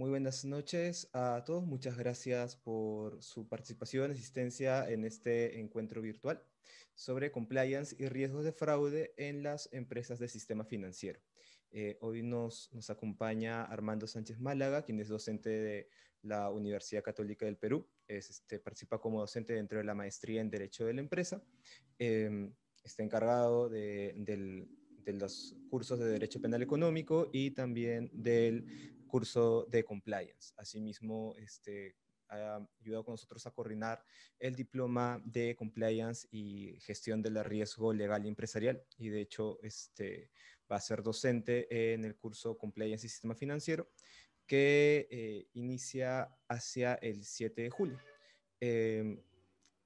Muy buenas noches a todos. Muchas gracias por su participación, asistencia en este encuentro virtual sobre compliance y riesgos de fraude en las empresas del sistema financiero. Eh, hoy nos, nos acompaña Armando Sánchez Málaga, quien es docente de la Universidad Católica del Perú. este, participa como docente dentro de la maestría en Derecho de la Empresa. Em, está encargado de, de los cursos de Derecho Penal Económico y también del curso de compliance. Asimismo, este, ha ayudado con nosotros a coordinar el diploma de compliance y gestión del riesgo legal y empresarial. Y de hecho, este, va a ser docente en el curso Compliance y Sistema Financiero que eh, inicia hacia el 7 de julio. Em,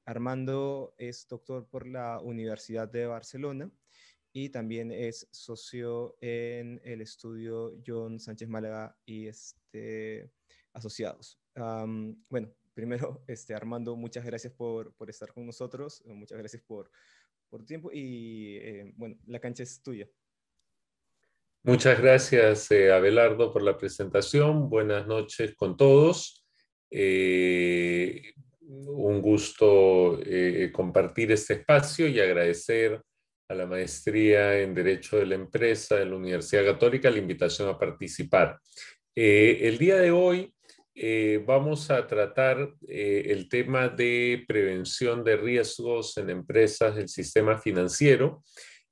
Armando es doctor por la Universidad de Barcelona y también es socio en el estudio John Sánchez Málaga y este, asociados. bueno, primero, este, Armando, muchas gracias por, estar con nosotros, muchas gracias por, tu tiempo y eh, bueno, la cancha es tuya. Muchas gracias, eh, Abelardo, por la presentación. Buenas noches con todos. Eh, un gusto compartir este espacio y agradecer a la maestría en Derecho de la Empresa de la Universidad Católica, la invitación a participar. Eh, el día de hoy eh, vamos a tratar eh, el tema de prevención de riesgos en empresas del sistema financiero.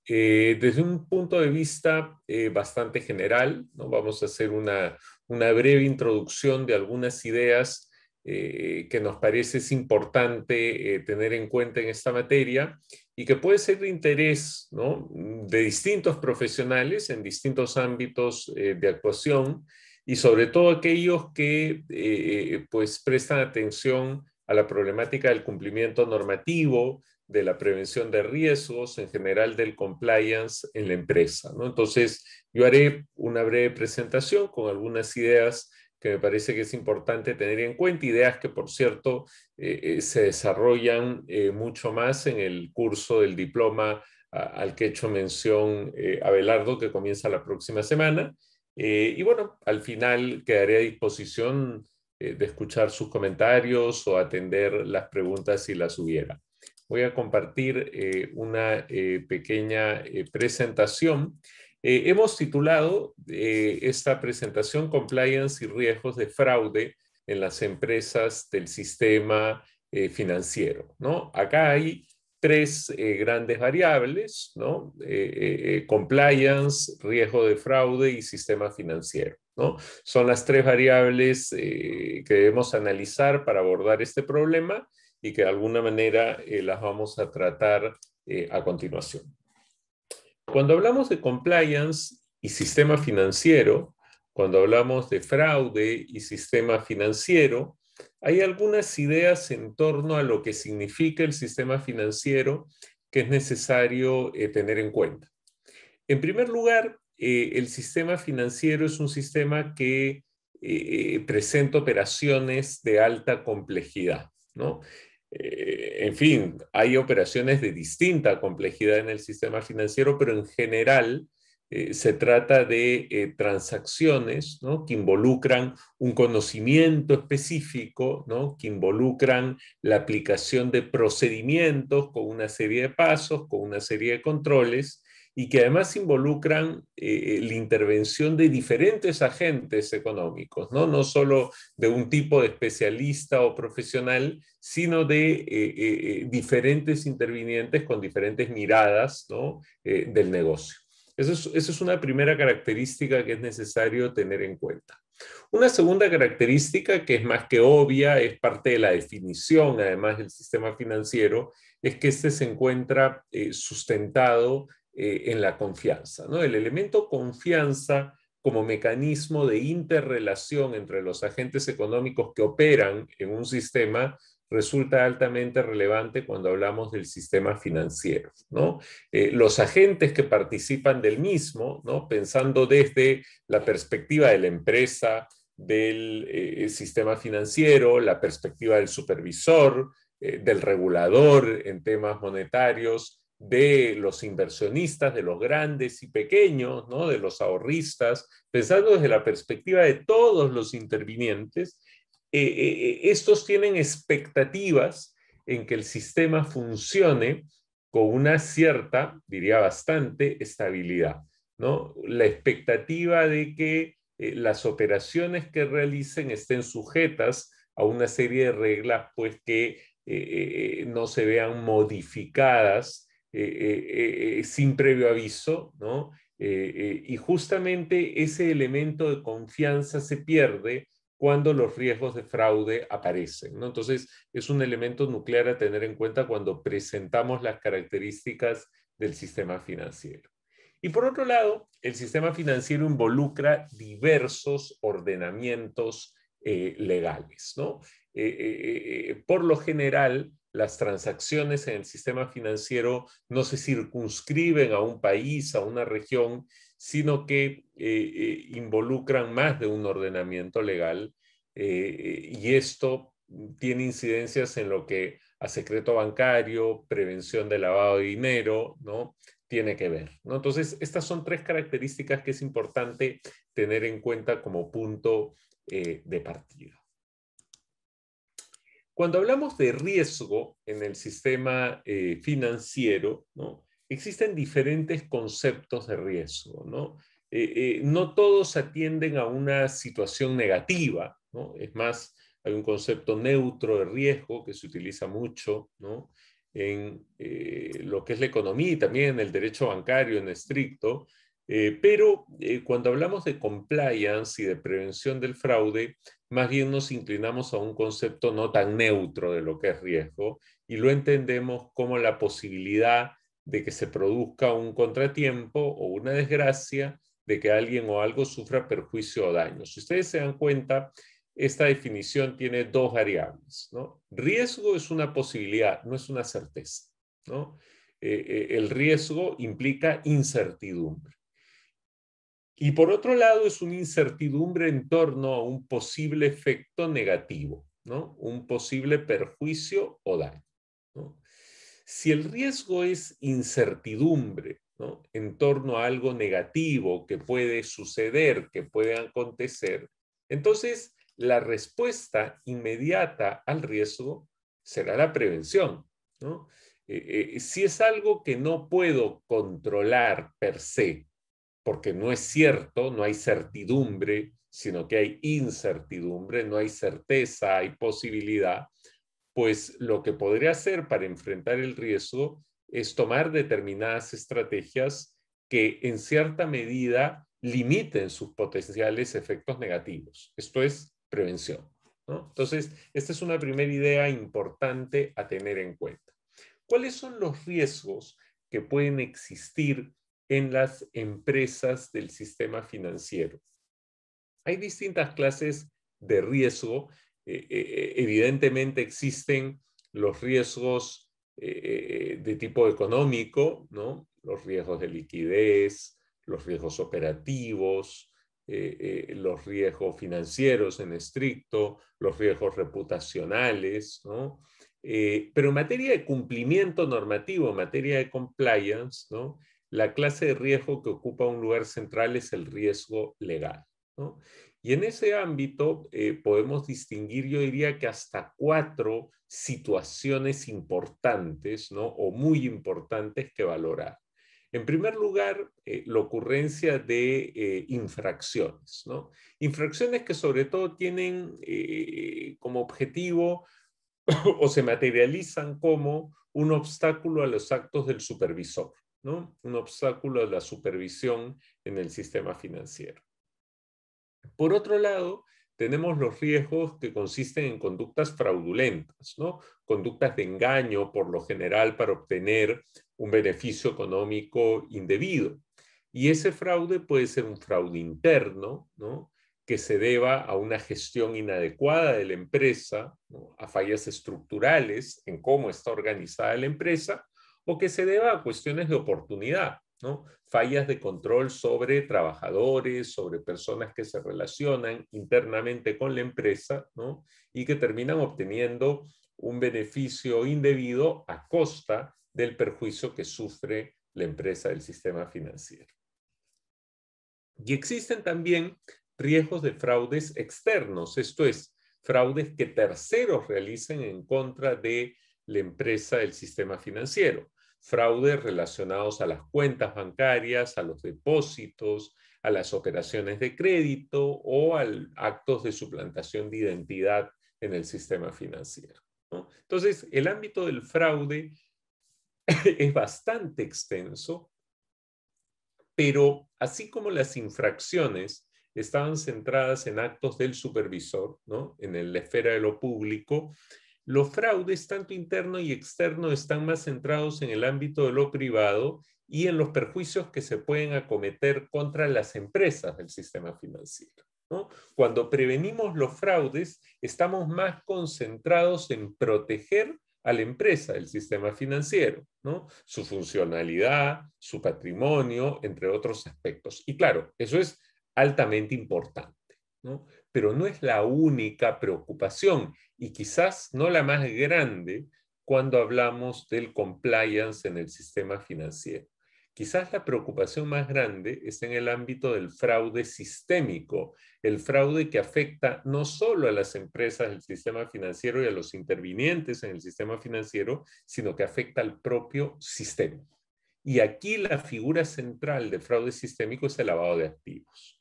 desde un punto de vista bastante general, ¿no? vamos a hacer una, una breve introducción de algunas ideas eh, que nos parece es importante eh, tener en cuenta en esta materia y que puede ser de interés mm, de distintos profesionales en distintos ámbitos eh, de actuación y sobre todo aquellos que pues prestan atención a la problemática del cumplimiento normativo, de la prevención de riesgos, en general del compliance en la empresa. ¿no? Entonces, yo haré una breve presentación con algunas ideas que me parece que es importante tener en cuenta, ideas que por cierto eh, eh, se desarrollan eh, mucho más en el curso del diploma al que he hecho mención Abelardo, que comienza la próxima semana. y bueno, al final quedaré a disposición de escuchar sus comentarios o atender las preguntas si las hubiera. Voy a compartir una pequeña presentación eh, hemos titulado eh, esta presentación Compliance y riesgos de fraude en las empresas del sistema eh, financiero. Acá hay tres grandes variables, ¿no? compliance, riesgo de fraude y sistema financiero. Son las tres variables que debemos analizar para abordar este problema y que de alguna manera las vamos a tratar a continuación. Cuando hablamos de compliance y sistema financiero, cuando hablamos de fraude y sistema financiero, hay algunas ideas en torno a lo que significa el sistema financiero que es necesario eh, tener en cuenta. En primer lugar, eh, el sistema financiero es un sistema que eh, presenta operaciones de alta complejidad. ¿no? Eh, en fin, hay operaciones de distinta complejidad en el sistema financiero, pero en general eh, se trata de eh, transacciones que involucran un conocimiento específico, que involucran la aplicación de procedimientos con una serie de pasos, con una serie de controles, y que además involucran eh, la intervención de diferentes agentes económicos, ¿no? no solo de un tipo de especialista o profesional, sino de eh, eh, diferentes intervinientes con diferentes miradas ¿no? del negocio. Esa es, eso es una primera característica que es necesario tener en cuenta. Una segunda característica que es más que obvia, es parte de la definición además del sistema financiero, es que este se encuentra eh, sustentado eh, en la confianza. ¿no? El elemento confianza como mecanismo de interrelación entre los agentes económicos que operan en un sistema resulta altamente relevante cuando hablamos del sistema financiero. ¿no? Eh, los agentes que participan del mismo, pensando desde la perspectiva de la empresa, del eh, sistema financiero, la perspectiva del supervisor, del regulador en temas monetarios, de los inversionistas, de los grandes y pequeños, ¿no? de los ahorristas, pensando desde la perspectiva de todos los intervinientes, eh, eh, eh, estos tienen expectativas en que el sistema funcione con una cierta, diría bastante, estabilidad. ¿no? La expectativa de que las operaciones que realicen estén sujetas a una serie de reglas pues, que no se vean modificadas eh, eh, eh, sin previo aviso, ¿no? y justamente ese elemento de confianza se pierde cuando los riesgos de fraude aparecen. ¿no? Entonces, es un elemento nuclear a tener en cuenta cuando presentamos las características del sistema financiero. Y por otro lado, el sistema financiero involucra diversos ordenamientos legales. ¿no? por lo general, las transacciones en el sistema financiero no se circunscriben a un país, a una región, sino que eh, eh, involucran más de un ordenamiento legal eh, y esto tiene incidencias en lo que a secreto bancario, prevención de lavado de dinero, ¿no? Tiene que ver, Entonces, estas son tres características que es importante tener en cuenta como punto de partida. Cuando hablamos de riesgo en el sistema eh, financiero, existen diferentes conceptos de riesgo. Eh, eh, ¿no? todos atienden a una situación negativa, es más, hay un concepto neutro de riesgo que se utiliza mucho en lo que es la economía y también en el derecho bancario en estricto, pero cuando hablamos de compliance y de prevención del fraude, más bien nos inclinamos a un concepto no tan neutro de lo que es riesgo y lo entendemos como la posibilidad de que se produzca un contratiempo o una desgracia, de que alguien o algo sufra perjuicio o daño. Si ustedes se dan cuenta, esta definición tiene dos variables. Riesgo es una posibilidad, no es una certeza. Eh, eh, el riesgo implica incertidumbre. Y por otro lado, es una incertidumbre en torno a un posible efecto negativo, ¿no? un posible perjuicio o daño. Si el riesgo es incertidumbre ¿no? en torno a algo negativo que puede suceder, que puede acontecer, entonces la respuesta inmediata al riesgo será la prevención. Eh, eh, si es algo que no puedo controlar per se, porque no es cierto, no hay certidumbre, sino que hay incertidumbre, no hay certeza, hay posibilidad, pues lo que podría hacer para enfrentar el riesgo es tomar determinadas estrategias que en cierta medida limiten sus potenciales efectos negativos. Esto es prevención. Entonces, esta es una primera idea importante a tener en cuenta. ¿Cuáles son los riesgos que pueden existir en las empresas del sistema financiero. Hay distintas clases de riesgo. Eh, eh, eh, evidentemente existen los riesgos de tipo económico, ¿no? los riesgos de liquidez, los riesgos operativos, los riesgos financieros en estricto, los riesgos reputacionales, ¿no? pero en materia de cumplimiento normativo, en materia de compliance, ¿no? la clase de riesgo que ocupa un lugar central es el riesgo legal. Y en ese ámbito eh, podemos distinguir, yo diría que hasta cuatro situaciones importantes ¿no? o muy importantes que valorar. En primer lugar, eh, la ocurrencia de eh, infracciones. ¿no? Infracciones que sobre todo tienen como objetivo o se materializan como un obstáculo a los actos del supervisor. Un obstáculo a la supervisión en el sistema financiero. Por otro lado, tenemos los riesgos que consisten en conductas fraudulentas, Conductas de engaño por lo general para obtener un beneficio económico indebido. Y ese fraude puede ser un fraude interno, que se deba a una gestión inadecuada de la empresa, a fallas estructurales en cómo está organizada la empresa, o que se deba a cuestiones de oportunidad, ¿no? Fallas de control sobre trabajadores, sobre personas que se relacionan internamente con la empresa, ¿no? Y que terminan obteniendo un beneficio indebido a costa del perjuicio que sufre la empresa del sistema financiero. Y existen también riesgos de fraudes externos, esto es, fraudes que terceros realicen en contra de la empresa del sistema financiero. Fraudes relacionados a las cuentas bancarias, a los depósitos, a las operaciones de crédito o a actos de suplantación de identidad en el sistema financiero. Entonces, el ámbito del fraude es bastante extenso, pero así como las infracciones estaban centradas en actos del supervisor, ¿no? en la esfera de lo público, los fraudes, tanto interno y externo, están más centrados en el ámbito de lo privado y en los perjuicios que se pueden acometer contra las empresas del sistema financiero. Cuando prevenimos los fraudes, estamos más concentrados en proteger a la empresa del sistema financiero, su funcionalidad, su patrimonio, entre otros aspectos. Y claro, eso es altamente importante. ¿no? pero no es la única preocupación y quizás no la más grande cuando hablamos del compliance en el sistema financiero. Quizás la preocupación más grande es en el ámbito del fraude sistémico, el fraude que afecta no solo a las empresas del sistema financiero y a los intervinientes en el sistema financiero, sino que afecta al propio sistema. Y aquí la figura central de fraude sistémico es el lavado de activos,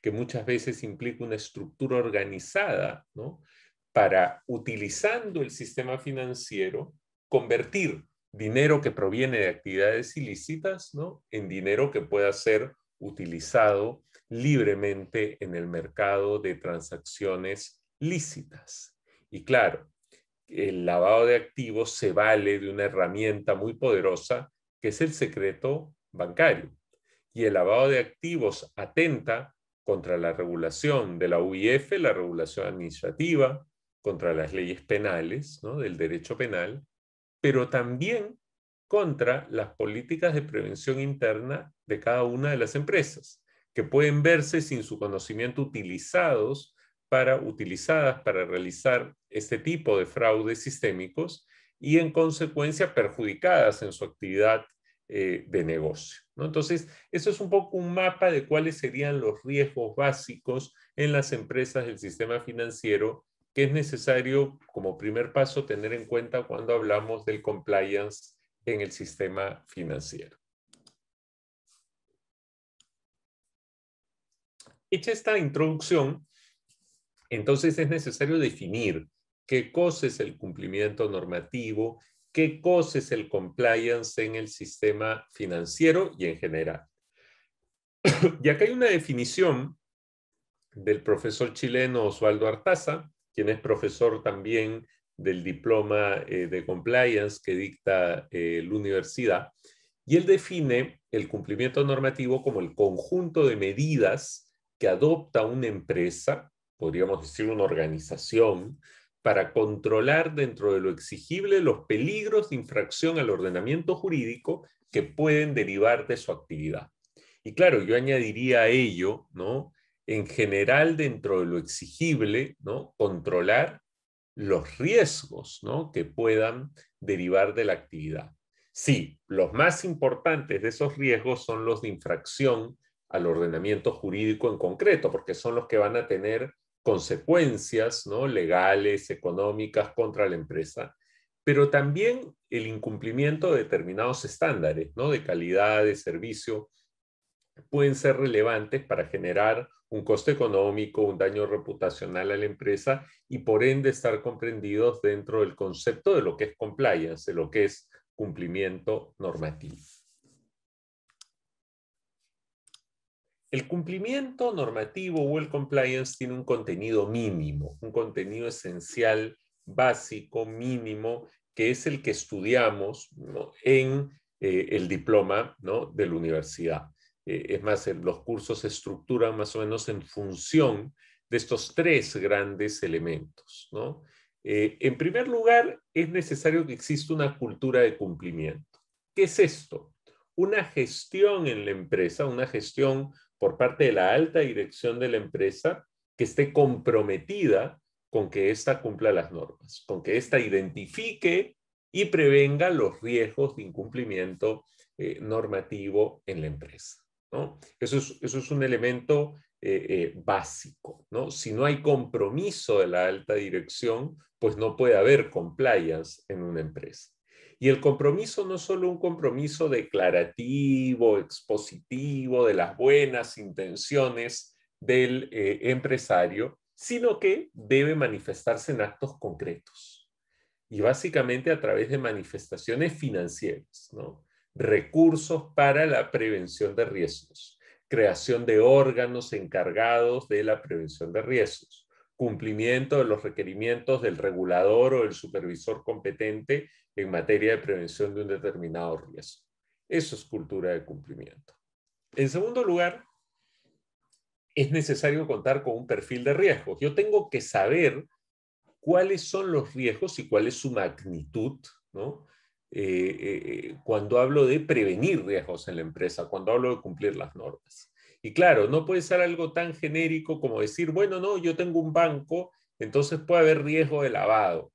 que muchas veces implica una estructura organizada para, utilizando el sistema financiero, convertir dinero que proviene de actividades ilícitas en dinero que pueda ser utilizado libremente en el mercado de transacciones lícitas. Y claro, el lavado de activos se vale de una herramienta muy poderosa que es el secreto bancario. Y el lavado de activos atenta contra la regulación de la UIF, la regulación administrativa, contra las leyes penales, del derecho penal, pero también contra las políticas de prevención interna de cada una de las empresas, que pueden verse sin su conocimiento utilizados para, utilizadas para realizar este tipo de fraudes sistémicos y en consecuencia perjudicadas en su actividad eh, de negocio. Entonces, eso es un poco un mapa de cuáles serían los riesgos básicos en las empresas del sistema financiero que es necesario como primer paso tener en cuenta cuando hablamos del compliance en el sistema financiero. Hecha esta introducción, entonces es necesario definir qué cosa es el cumplimiento normativo, qué cosa es el compliance en el sistema financiero y en general. y acá hay una definición del profesor chileno Oswaldo Artaza, quien es profesor también del diploma eh, de compliance que dicta eh, la universidad, y él define el cumplimiento normativo como el conjunto de medidas que adopta una empresa, podríamos decir una organización, para controlar dentro de lo exigible los peligros de infracción al ordenamiento jurídico que pueden derivar de su actividad. Y claro, yo añadiría a ello, ¿no? En general, dentro de lo exigible, ¿no? Controlar los riesgos, ¿no? Que puedan derivar de la actividad. Sí, los más importantes de esos riesgos son los de infracción al ordenamiento jurídico en concreto, porque son los que van a tener consecuencias ¿no? legales, económicas contra la empresa, pero también el incumplimiento de determinados estándares ¿no? de calidad, de servicio, pueden ser relevantes para generar un coste económico, un daño reputacional a la empresa y por ende estar comprendidos dentro del concepto de lo que es compliance, de lo que es cumplimiento normativo. El cumplimiento normativo o el compliance tiene un contenido mínimo, un contenido esencial, básico, mínimo, que es el que estudiamos en eh, el diploma ¿no? de la universidad. Eh, es más, los cursos se estructuran más o menos en función de estos tres grandes elementos. Eh, en primer lugar, es necesario que exista una cultura de cumplimiento. ¿Qué es esto? Una gestión en la empresa, una gestión por parte de la alta dirección de la empresa que esté comprometida con que ésta cumpla las normas, con que ésta identifique y prevenga los riesgos de incumplimiento eh, normativo en la empresa. ¿no? Eso, es, eso es un elemento eh, eh, básico. ¿no? Si no hay compromiso de la alta dirección, pues no puede haber compliance en una empresa. Y el compromiso no es solo un compromiso declarativo, expositivo, de las buenas intenciones del eh, empresario, sino que debe manifestarse en actos concretos. Y básicamente a través de manifestaciones financieras, recursos para la prevención de riesgos, creación de órganos encargados de la prevención de riesgos, cumplimiento de los requerimientos del regulador o el supervisor competente en materia de prevención de un determinado riesgo. Eso es cultura de cumplimiento. En segundo lugar, es necesario contar con un perfil de riesgos. Yo tengo que saber cuáles son los riesgos y cuál es su magnitud, ¿no? Eh, eh, eh, cuando hablo de prevenir riesgos en la empresa, cuando hablo de cumplir las normas. Y claro, no puede ser algo tan genérico como decir, bueno, no, yo tengo un banco, entonces puede haber riesgo de lavado.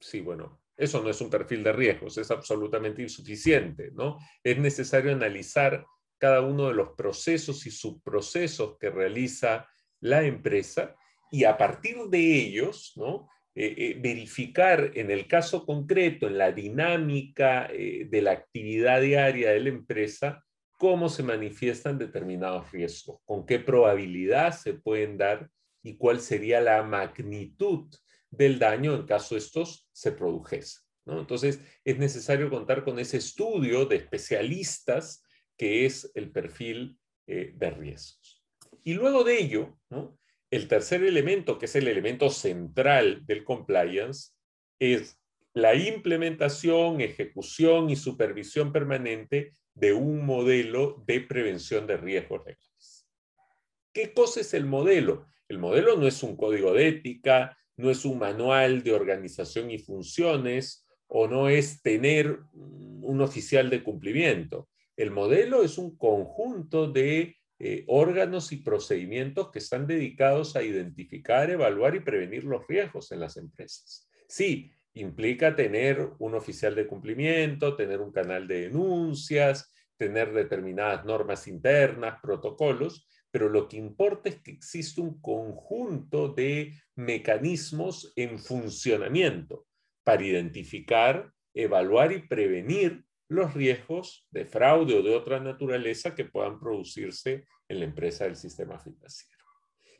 Sí, bueno, eso no es un perfil de riesgos, es absolutamente insuficiente, ¿no? Es necesario analizar cada uno de los procesos y subprocesos que realiza la empresa y a partir de ellos, ¿no? Eh, eh, verificar en el caso concreto, en la dinámica eh, de la actividad diaria de la empresa, cómo se manifiestan determinados riesgos, con qué probabilidad se pueden dar y cuál sería la magnitud del daño en caso estos se produjese. Entonces, es necesario contar con ese estudio de especialistas que es el perfil eh, de riesgos. Y luego de ello, el tercer elemento, que es el elemento central del compliance, es la implementación, ejecución y supervisión permanente de un modelo de prevención de riesgos legales. ¿Qué cosa es el modelo? El modelo no es un código de ética, no es un manual de organización y funciones o no es tener un oficial de cumplimiento. El modelo es un conjunto de eh, órganos y procedimientos que están dedicados a identificar, evaluar y prevenir los riesgos en las empresas. Sí, implica tener un oficial de cumplimiento, tener un canal de denuncias, tener determinadas normas internas, protocolos, pero lo que importa es que existe un conjunto de mecanismos en funcionamiento para identificar, evaluar y prevenir los riesgos de fraude o de otra naturaleza que puedan producirse en la empresa del sistema financiero.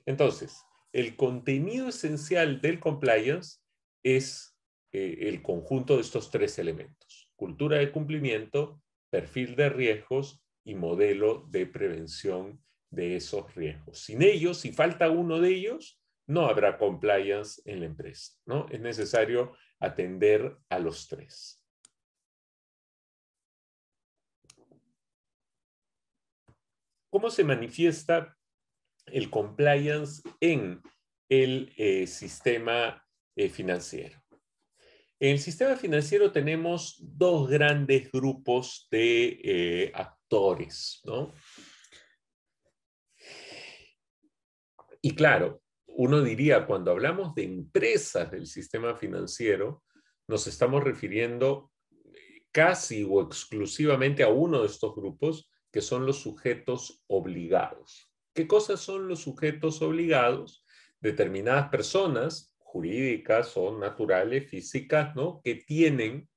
Entonces, el contenido esencial del compliance es eh, el conjunto de estos tres elementos, cultura de cumplimiento, perfil de riesgos y modelo de prevención de esos riesgos. Sin ellos, si falta uno de ellos, no habrá compliance en la empresa. ¿no? Es necesario atender a los tres. ¿Cómo se manifiesta el compliance en el eh, sistema eh, financiero? En el sistema financiero tenemos dos grandes grupos de eh, actores, ¿no? Y claro, uno diría, cuando hablamos de empresas del sistema financiero, nos estamos refiriendo eh, casi o exclusivamente a uno de estos grupos, que son los sujetos obligados. ¿Qué cosas son los sujetos obligados? Determinadas personas jurídicas o naturales, físicas, ¿no? Que tienen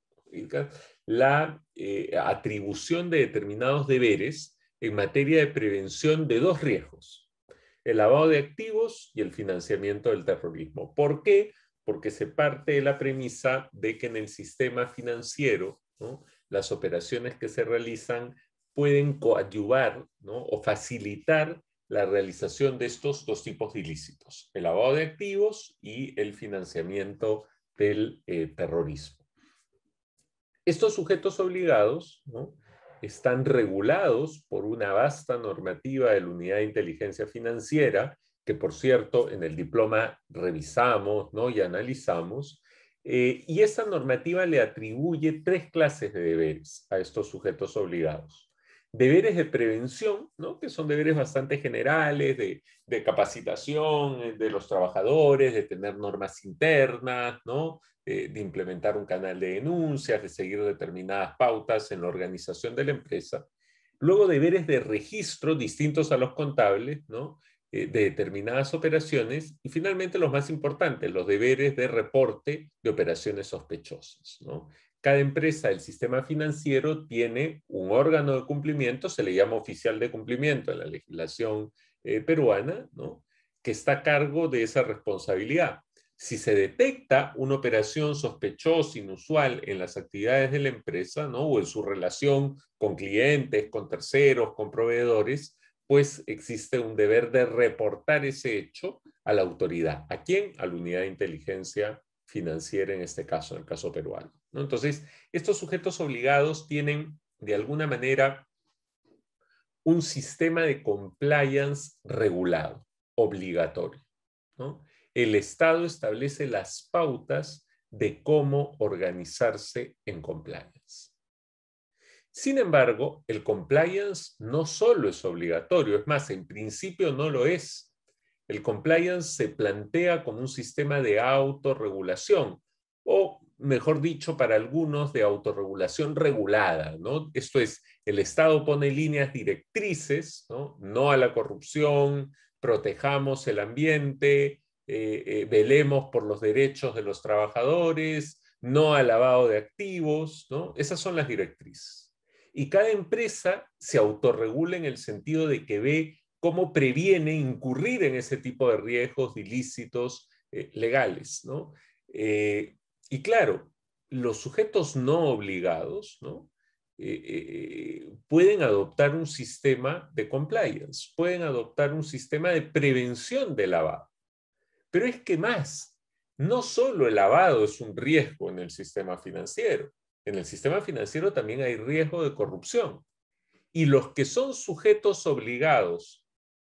la eh, atribución de determinados deberes en materia de prevención de dos riesgos el lavado de activos y el financiamiento del terrorismo. ¿Por qué? Porque se parte de la premisa de que en el sistema financiero las operaciones que se realizan pueden coadyuvar o facilitar la realización de estos dos tipos de ilícitos, el lavado de activos y el financiamiento del eh, terrorismo. Estos sujetos obligados ¿no? están regulados por una vasta normativa de la Unidad de Inteligencia Financiera, que por cierto en el diploma revisamos ¿no? y analizamos, eh, y esa normativa le atribuye tres clases de deberes a estos sujetos obligados. Deberes de prevención, que son deberes bastante generales, de, de capacitación eh, de los trabajadores, de tener normas internas, ¿no? Eh, de implementar un canal de denuncias, de seguir determinadas pautas en la organización de la empresa. Luego deberes de registro distintos a los contables, eh, de determinadas operaciones y finalmente los más importantes, los deberes de reporte de operaciones sospechosas. Cada empresa el sistema financiero tiene un órgano de cumplimiento, se le llama oficial de cumplimiento en la legislación eh, peruana, que está a cargo de esa responsabilidad si se detecta una operación sospechosa, inusual en las actividades de la empresa, ¿no? O en su relación con clientes, con terceros, con proveedores, pues existe un deber de reportar ese hecho a la autoridad. ¿A quién? A la unidad de inteligencia financiera, en este caso, en el caso peruano. Entonces, estos sujetos obligados tienen, de alguna manera, un sistema de compliance regulado, obligatorio. ¿no? el Estado establece las pautas de cómo organizarse en compliance. Sin embargo, el compliance no solo es obligatorio, es más, en principio no lo es. El compliance se plantea como un sistema de autorregulación o, mejor dicho, para algunos, de autorregulación regulada. Esto es, el Estado pone líneas directrices, no a la corrupción, protejamos el ambiente, eh, eh, velemos por los derechos de los trabajadores, no al lavado de activos, ¿no? Esas son las directrices. Y cada empresa se autorregula en el sentido de que ve cómo previene incurrir en ese tipo de riesgos ilícitos eh, legales, ¿no? y claro, los sujetos no obligados, ¿no? pueden adoptar un sistema de compliance, pueden adoptar un sistema de prevención de lavado. Pero es que más, no solo el lavado es un riesgo en el sistema financiero, en el sistema financiero también hay riesgo de corrupción. Y los que son sujetos obligados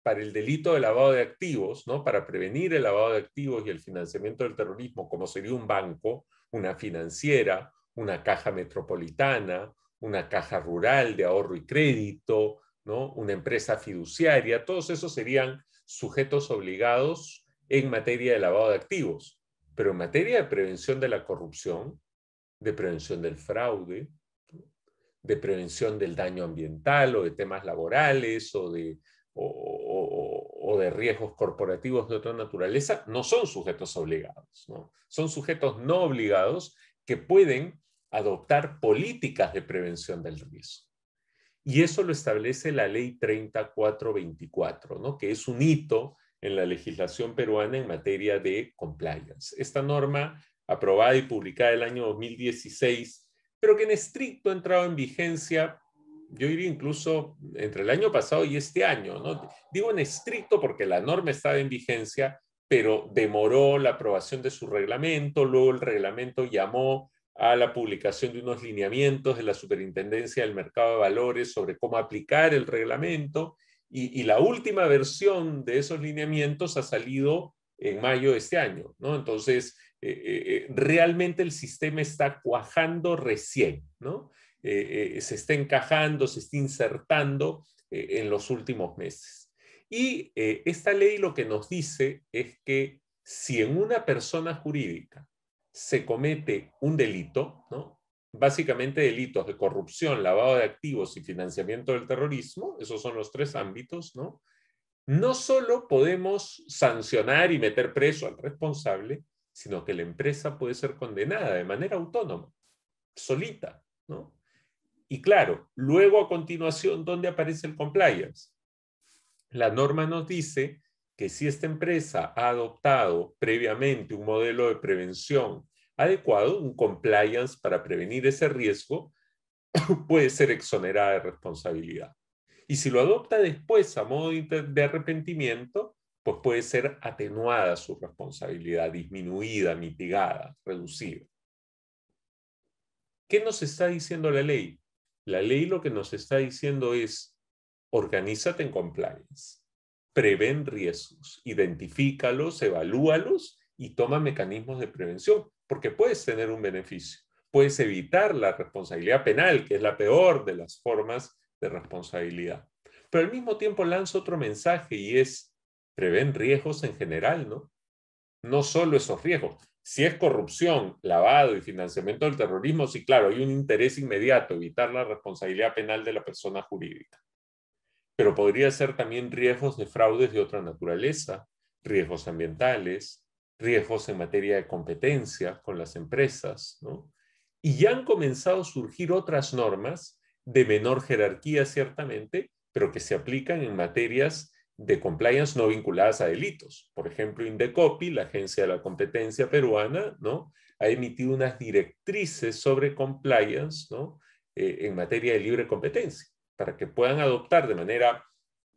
para el delito de lavado de activos, ¿no? para prevenir el lavado de activos y el financiamiento del terrorismo, como sería un banco, una financiera, una caja metropolitana, una caja rural de ahorro y crédito, ¿no? una empresa fiduciaria, todos esos serían sujetos obligados en materia de lavado de activos, pero en materia de prevención de la corrupción, de prevención del fraude, de prevención del daño ambiental o de temas laborales o de, o, de riesgos corporativos de otra naturaleza, no son sujetos obligados. Son sujetos no obligados que pueden adoptar políticas de prevención del riesgo. Y eso lo establece la ley 3424, ¿no? que es un hito en la legislación peruana en materia de compliance. Esta norma, aprobada y publicada el año 2016, pero que en estricto ha entrado en vigencia, yo diría incluso entre el año pasado y este año, ¿no? Digo en estricto porque la norma estaba en vigencia, pero demoró la aprobación de su reglamento, luego el reglamento llamó a la publicación de unos lineamientos de la Superintendencia del Mercado de Valores sobre cómo aplicar el reglamento y, la última versión de esos lineamientos ha salido en mayo de este año, ¿no? Entonces, eh, eh, realmente el sistema está cuajando recién, ¿no? Eh, se está encajando, se está insertando en los últimos meses. Y esta ley lo que nos dice es que si en una persona jurídica se comete un delito, ¿no? básicamente delitos de corrupción, lavado de activos y financiamiento del terrorismo, esos son los tres ámbitos, ¿no? No solo podemos sancionar y meter preso al responsable, sino que la empresa puede ser condenada de manera autónoma, solita, ¿no? Y claro, luego a continuación, ¿dónde aparece el compliance? La norma nos dice que si esta empresa ha adoptado previamente un modelo de prevención adecuado, un compliance para prevenir ese riesgo, puede ser exonerada de responsabilidad. Y si lo adopta después a modo de arrepentimiento, pues puede ser atenuada su responsabilidad, disminuida, mitigada, reducida. ¿Qué nos está diciendo la ley? La ley lo que nos está diciendo es, organízate en compliance, prevén riesgos, identifícalos, evalúalos y toma mecanismos de prevención porque puedes tener un beneficio, puedes evitar la responsabilidad penal, que es la peor de las formas de responsabilidad. Pero al mismo tiempo lanza otro mensaje y es, prevén riesgos en general, ¿no? No solo esos riesgos. Si es corrupción, lavado y financiamiento del terrorismo, sí, claro, hay un interés inmediato, evitar la responsabilidad penal de la persona jurídica. Pero podría ser también riesgos de fraudes de otra naturaleza, riesgos ambientales, riesgos en materia de competencia con las empresas, ¿no? Y ya han comenzado a surgir otras normas de menor jerarquía, ciertamente, pero que se aplican en materias de compliance no vinculadas a delitos. Por ejemplo, Indecopi, la Agencia de la Competencia Peruana, ¿no? ha emitido unas directrices sobre compliance ¿no? Eh, en materia de libre competencia, para que puedan adoptar de manera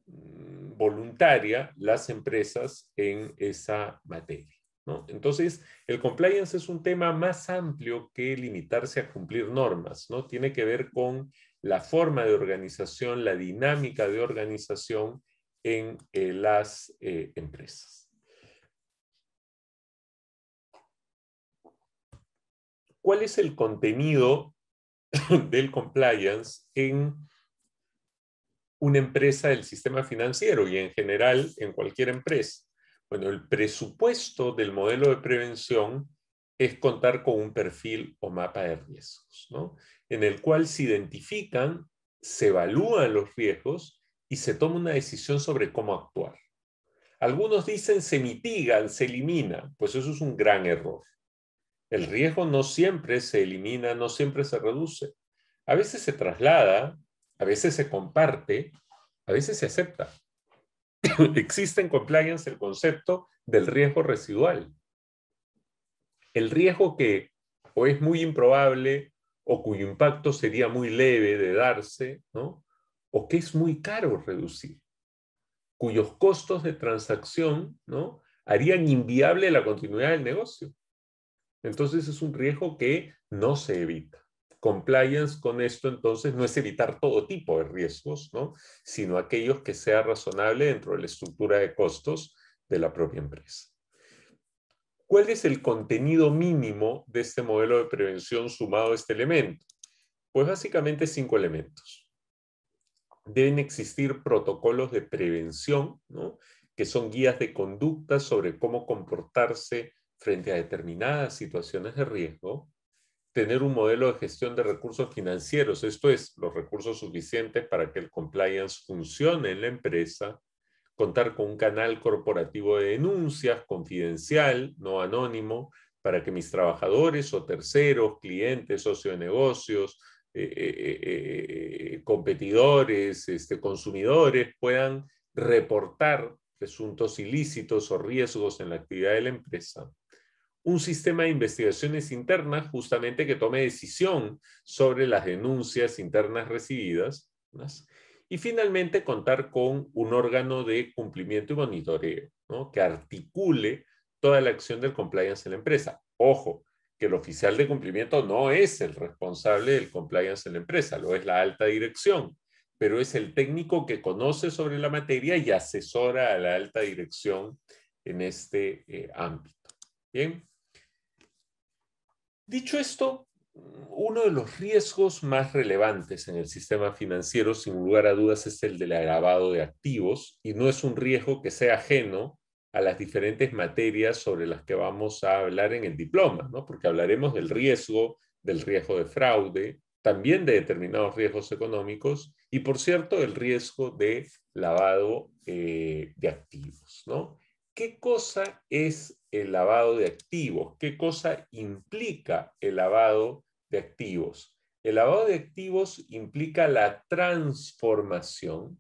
mm, voluntaria las empresas en esa materia. Entonces, el compliance es un tema más amplio que limitarse a cumplir normas, ¿no? Tiene que ver con la forma de organización, la dinámica de organización en eh, las eh, empresas. ¿Cuál es el contenido del compliance en una empresa del sistema financiero y en general en cualquier empresa? Bueno, el presupuesto del modelo de prevención es contar con un perfil o mapa de riesgos, ¿no? En el cual se identifican, se evalúan los riesgos y se toma una decisión sobre cómo actuar. Algunos dicen se mitigan, se elimina, pues eso es un gran error. El riesgo no siempre se elimina, no siempre se reduce. A veces se traslada, a veces se comparte, a veces se acepta. existe en compliance el concepto del riesgo residual. El riesgo que o es muy improbable o cuyo impacto sería muy leve de darse, o que es muy caro reducir, cuyos costos de transacción ¿no? harían inviable la continuidad del negocio. Entonces es un riesgo que no se evita. Compliance con esto entonces no es evitar todo tipo de riesgos, ¿no? sino aquellos que sea razonable dentro de la estructura de costos de la propia empresa. ¿Cuál es el contenido mínimo de este modelo de prevención sumado a este elemento? Pues básicamente cinco elementos. Deben existir protocolos de prevención, que son guías de conducta sobre cómo comportarse frente a determinadas situaciones de riesgo tener un modelo de gestión de recursos financieros, esto es, los recursos suficientes para que el compliance funcione en la empresa, contar con un canal corporativo de denuncias confidencial, no anónimo, para que mis trabajadores o terceros, clientes, socios de negocios, eh, eh, eh, competidores, este, consumidores puedan reportar presuntos ilícitos o riesgos en la actividad de la empresa un sistema de investigaciones internas justamente que tome decisión sobre las denuncias internas recibidas. Y finalmente, contar con un órgano de cumplimiento y monitoreo que articule toda la acción del compliance en la empresa. Ojo, que el oficial de cumplimiento no es el responsable del compliance en la empresa, lo es la alta dirección, pero es el técnico que conoce sobre la materia y asesora a la alta dirección en este eh, ámbito. Bien. Dicho esto, uno de los riesgos más relevantes en el sistema financiero, sin lugar a dudas, es el del agravado de activos y no es un riesgo que sea ajeno a las diferentes materias sobre las que vamos a hablar en el diploma, ¿no? porque hablaremos del riesgo, del riesgo de fraude, también de determinados riesgos económicos y, por cierto, el riesgo de lavado eh, de activos. ¿no? ¿qué cosa es el lavado de activos? ¿Qué cosa implica el lavado de activos? El lavado de activos implica la transformación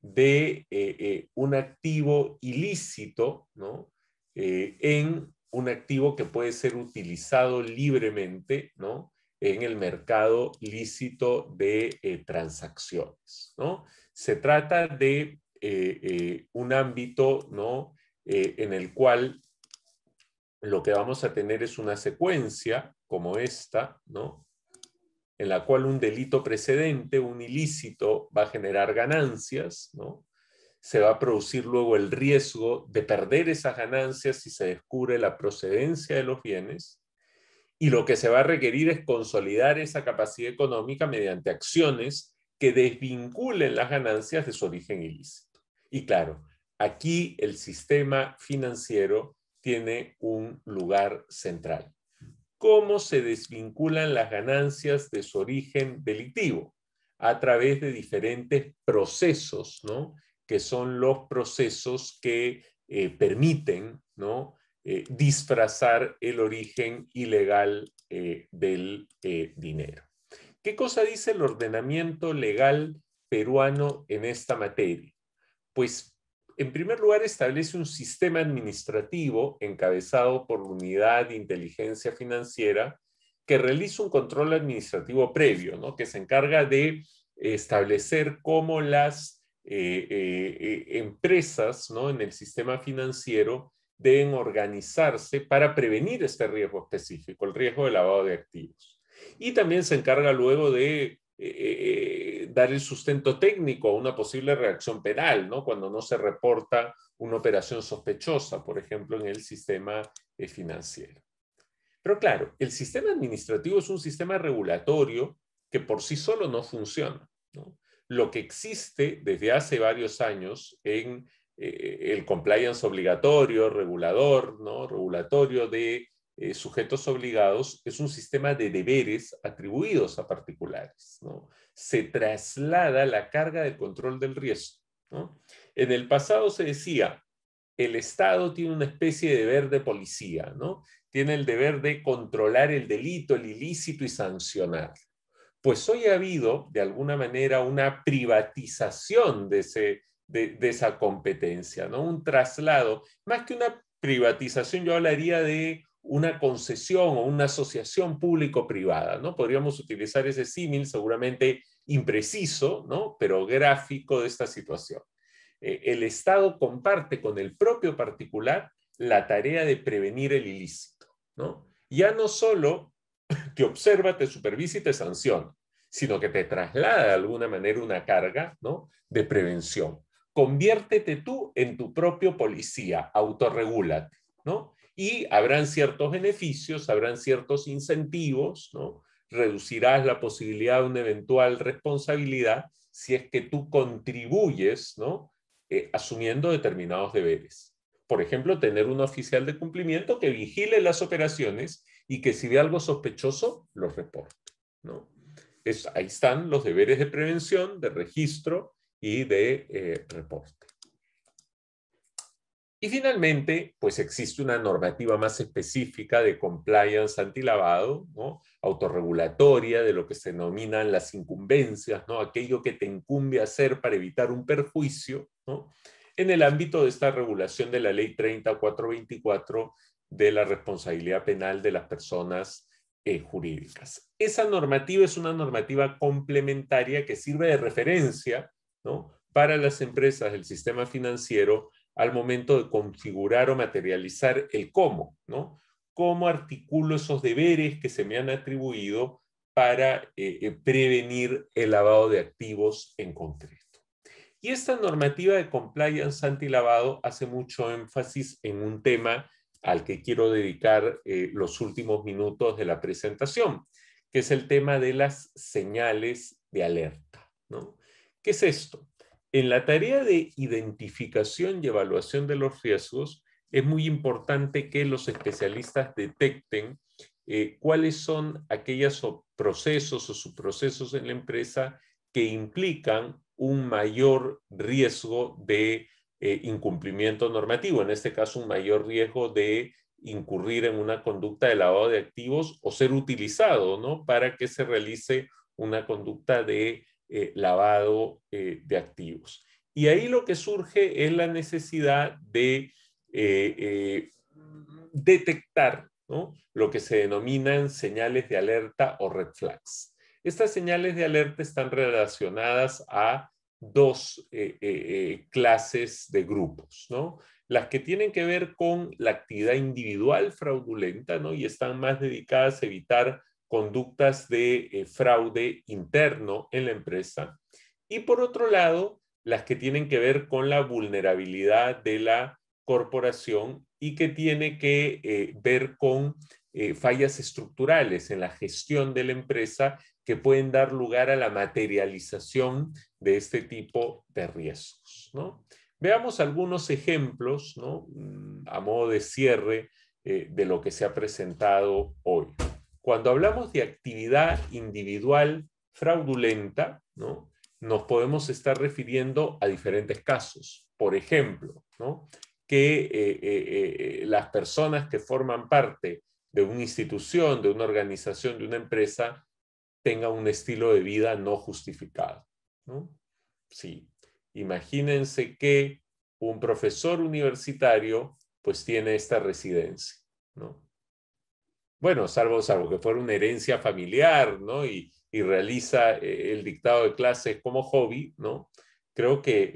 de eh, eh, un activo ilícito eh, en un activo que puede ser utilizado libremente ¿no? en el mercado lícito de transacciones. Se trata de eh, eh, un ámbito ¿no? Eh, en el cual lo que vamos a tener es una secuencia como esta, ¿no? en la cual un delito precedente, un ilícito, va a generar ganancias, ¿no? se va a producir luego el riesgo de perder esas ganancias si se descubre la procedencia de los bienes, y lo que se va a requerir es consolidar esa capacidad económica mediante acciones que desvinculen las ganancias de su origen ilícito. Y claro, aquí el sistema financiero tiene un lugar central. ¿Cómo se desvinculan las ganancias de su origen delictivo? A través de diferentes procesos, ¿no? Que son los procesos que eh, permiten, ¿no? Eh, disfrazar el origen ilegal eh, del dinero. ¿Qué cosa dice el ordenamiento legal peruano en esta materia? Pues, en primer lugar, establece un sistema administrativo encabezado por la Unidad de Inteligencia Financiera que realiza un control administrativo previo, ¿no? que se encarga de establecer cómo las eh, eh, eh, empresas ¿no? en el sistema financiero deben organizarse para prevenir este riesgo específico, el riesgo de lavado de activos. Y también se encarga luego de dar el sustento técnico a una posible reacción penal, ¿no? cuando no se reporta una operación sospechosa, por ejemplo, en el sistema eh, financiero. Pero claro, el sistema administrativo es un sistema regulatorio que por sí solo no funciona. Lo que existe desde hace varios años en eh, el compliance obligatorio, regulador, ¿no? regulatorio de eh, sujetos obligados es un sistema de deberes atribuidos a particulares. ¿no? Se traslada la carga del control del riesgo. En el pasado se decía, el Estado tiene una especie de deber de policía, ¿no? tiene el deber de controlar el delito, el ilícito y sancionar. Pues hoy ha habido, de alguna manera, una privatización de, ese, esa competencia, ¿no? un traslado, más que una privatización, yo hablaría de una concesión o una asociación público-privada, ¿no? Podríamos utilizar ese símil seguramente impreciso, ¿no? Pero gráfico de esta situación. E, el Estado comparte con el propio particular la tarea de prevenir el ilícito, ¿no? Ya no solo te observa, te supervisa y te sanciona, sino que te traslada de alguna manera una carga, ¿no? De prevención. Conviértete tú en tu propio policía, autorregúlate, ¿no? y habrán ciertos beneficios, habrán ciertos incentivos, ¿no? Reducirás la posibilidad de una eventual responsabilidad si es que tú contribuyes, ¿no? Eh, asumiendo determinados deberes. Por ejemplo, tener un oficial de cumplimiento que vigile las operaciones y que si ve algo sospechoso, lo reporte, ¿no? Es, ahí están los deberes de prevención, de registro y de eh, reporte. Y finalmente, pues existe una normativa más específica de compliance antilavado, ¿no? autorregulatoria, de lo que se denominan las incumbencias, ¿no? aquello que te incumbe hacer para evitar un perjuicio, ¿no? en el ámbito de esta regulación de la ley 30424 de la responsabilidad penal de las personas eh, jurídicas. Esa normativa es una normativa complementaria que sirve de referencia ¿no? para las empresas del sistema financiero al momento de configurar o materializar el cómo, ¿no? ¿Cómo articulo esos deberes que se me han atribuido para eh, eh, prevenir el lavado de activos en concreto? Y esta normativa de compliance antilavado hace mucho énfasis en un tema al que quiero dedicar eh, los últimos minutos de la presentación, que es el tema de las señales de alerta. ¿no? ¿Qué es esto? En la tarea de identificación y evaluación de los riesgos, es muy importante que los especialistas detecten eh, cuáles son aquellos procesos o subprocesos en la empresa que implican un mayor riesgo de eh, incumplimiento normativo, en este caso un mayor riesgo de incurrir en una conducta de lavado de activos o ser utilizado, ¿no? Para que se realice una conducta de eh, lavado eh, de activos. Y ahí lo que surge es la necesidad de eh, detectar lo que se denominan señales de alerta o red flags. Estas señales de alerta están relacionadas a dos clases de grupos, ¿no? Las que tienen que ver con la actividad individual fraudulenta, Y están más dedicadas a evitar conductas de eh, fraude interno en la empresa. Y por otro lado, las que tienen que ver con la vulnerabilidad de la corporación y que tiene que eh, ver con eh, fallas estructurales en la gestión de la empresa que pueden dar lugar a la materialización de este tipo de riesgos. Veamos algunos ejemplos mm, a modo de cierre de lo que se ha presentado hoy. Cuando hablamos de actividad individual fraudulenta, ¿no? nos podemos estar refiriendo a diferentes casos. Por ejemplo, que eh, eh, eh, las personas que forman parte de una institución, de una organización, de una empresa, tengan un estilo de vida no justificado. ¿no? Sí, imagínense que un profesor universitario pues tiene esta residencia, ¿no? bueno, salvo, salvo que fuera una herencia familiar, ¿no? Y, realiza eh, el dictado de clases como hobby, ¿no? Creo que eh,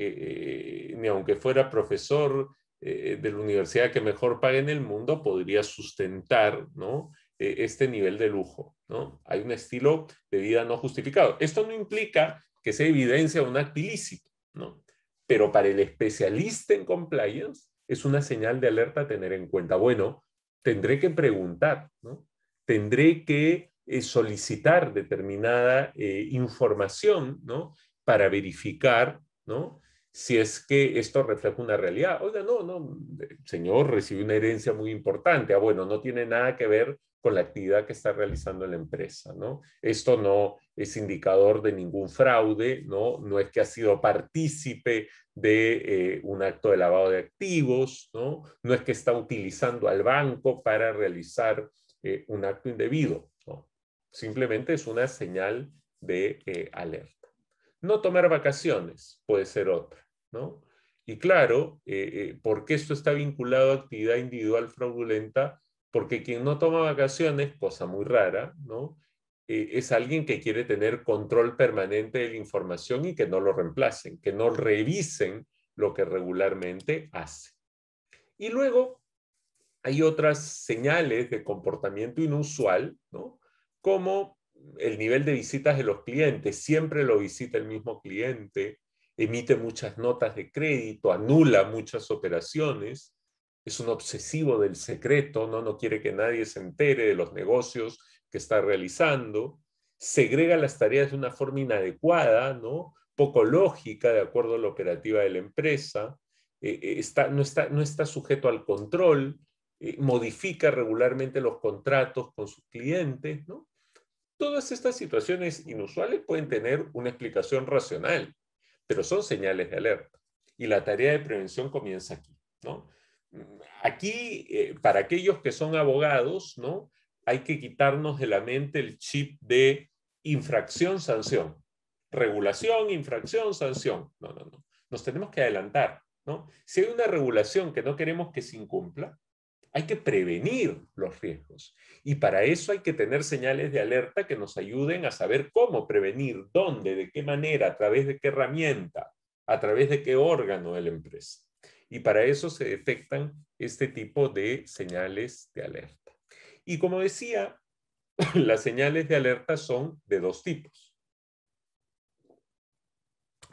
eh, ni aunque fuera profesor de la universidad que mejor pague en el mundo, podría sustentar, ¿no? este nivel de lujo, ¿no? Hay un estilo de vida no justificado. Esto no implica que sea evidencia un acto ilícito, ¿no? Pero para el especialista en compliance es una señal de alerta a tener en cuenta. Bueno, tendré que preguntar, ¿no? tendré que eh, solicitar determinada eh, información ¿no? para verificar ¿no? si es que esto refleja una realidad. Oiga, no, no, señor, recibió una herencia muy importante. Ah, bueno, no tiene nada que ver con la actividad que está realizando la empresa, ¿no? Esto no es indicador de ningún fraude, ¿no? No es que ha sido partícipe de eh, un acto de lavado de activos, ¿no? No es que está utilizando al banco para realizar eh, un acto indebido, ¿no? Simplemente es una señal de eh, alerta. No tomar vacaciones puede ser otra, ¿no? Y claro, porque esto está vinculado a actividad individual fraudulenta? Porque quien no toma vacaciones, cosa muy rara, ¿no? Eh, es alguien que quiere tener control permanente de la información y que no lo reemplacen, que no revisen lo que regularmente hace. Y luego hay otras señales de comportamiento inusual, Como el nivel de visitas de los clientes, siempre lo visita el mismo cliente, emite muchas notas de crédito, anula muchas operaciones, es un obsesivo del secreto, no, no quiere que nadie se entere de los negocios está realizando, segrega las tareas de una forma inadecuada, ¿no? poco lógica de acuerdo a la operativa de la empresa, eh, eh, está, no, está, no, está, sujeto al control, eh, modifica regularmente los contratos con sus clientes. ¿no? Todas estas situaciones inusuales pueden tener una explicación racional, pero son señales de alerta. Y la tarea de prevención comienza aquí. ¿no? Aquí, para aquellos que son abogados, ¿no? hay que quitarnos de la mente el chip de infracción, sanción. Regulación, infracción, sanción. No, no, no. Nos tenemos que adelantar. ¿no? Si hay una regulación que no queremos que se incumpla, hay que prevenir los riesgos. Y para eso hay que tener señales de alerta que nos ayuden a saber cómo prevenir, dónde, de qué manera, a través de qué herramienta, a través de qué órgano de la empresa. Y para eso se efectan este tipo de señales de alerta. Y como decía, las señales de alerta son de dos tipos.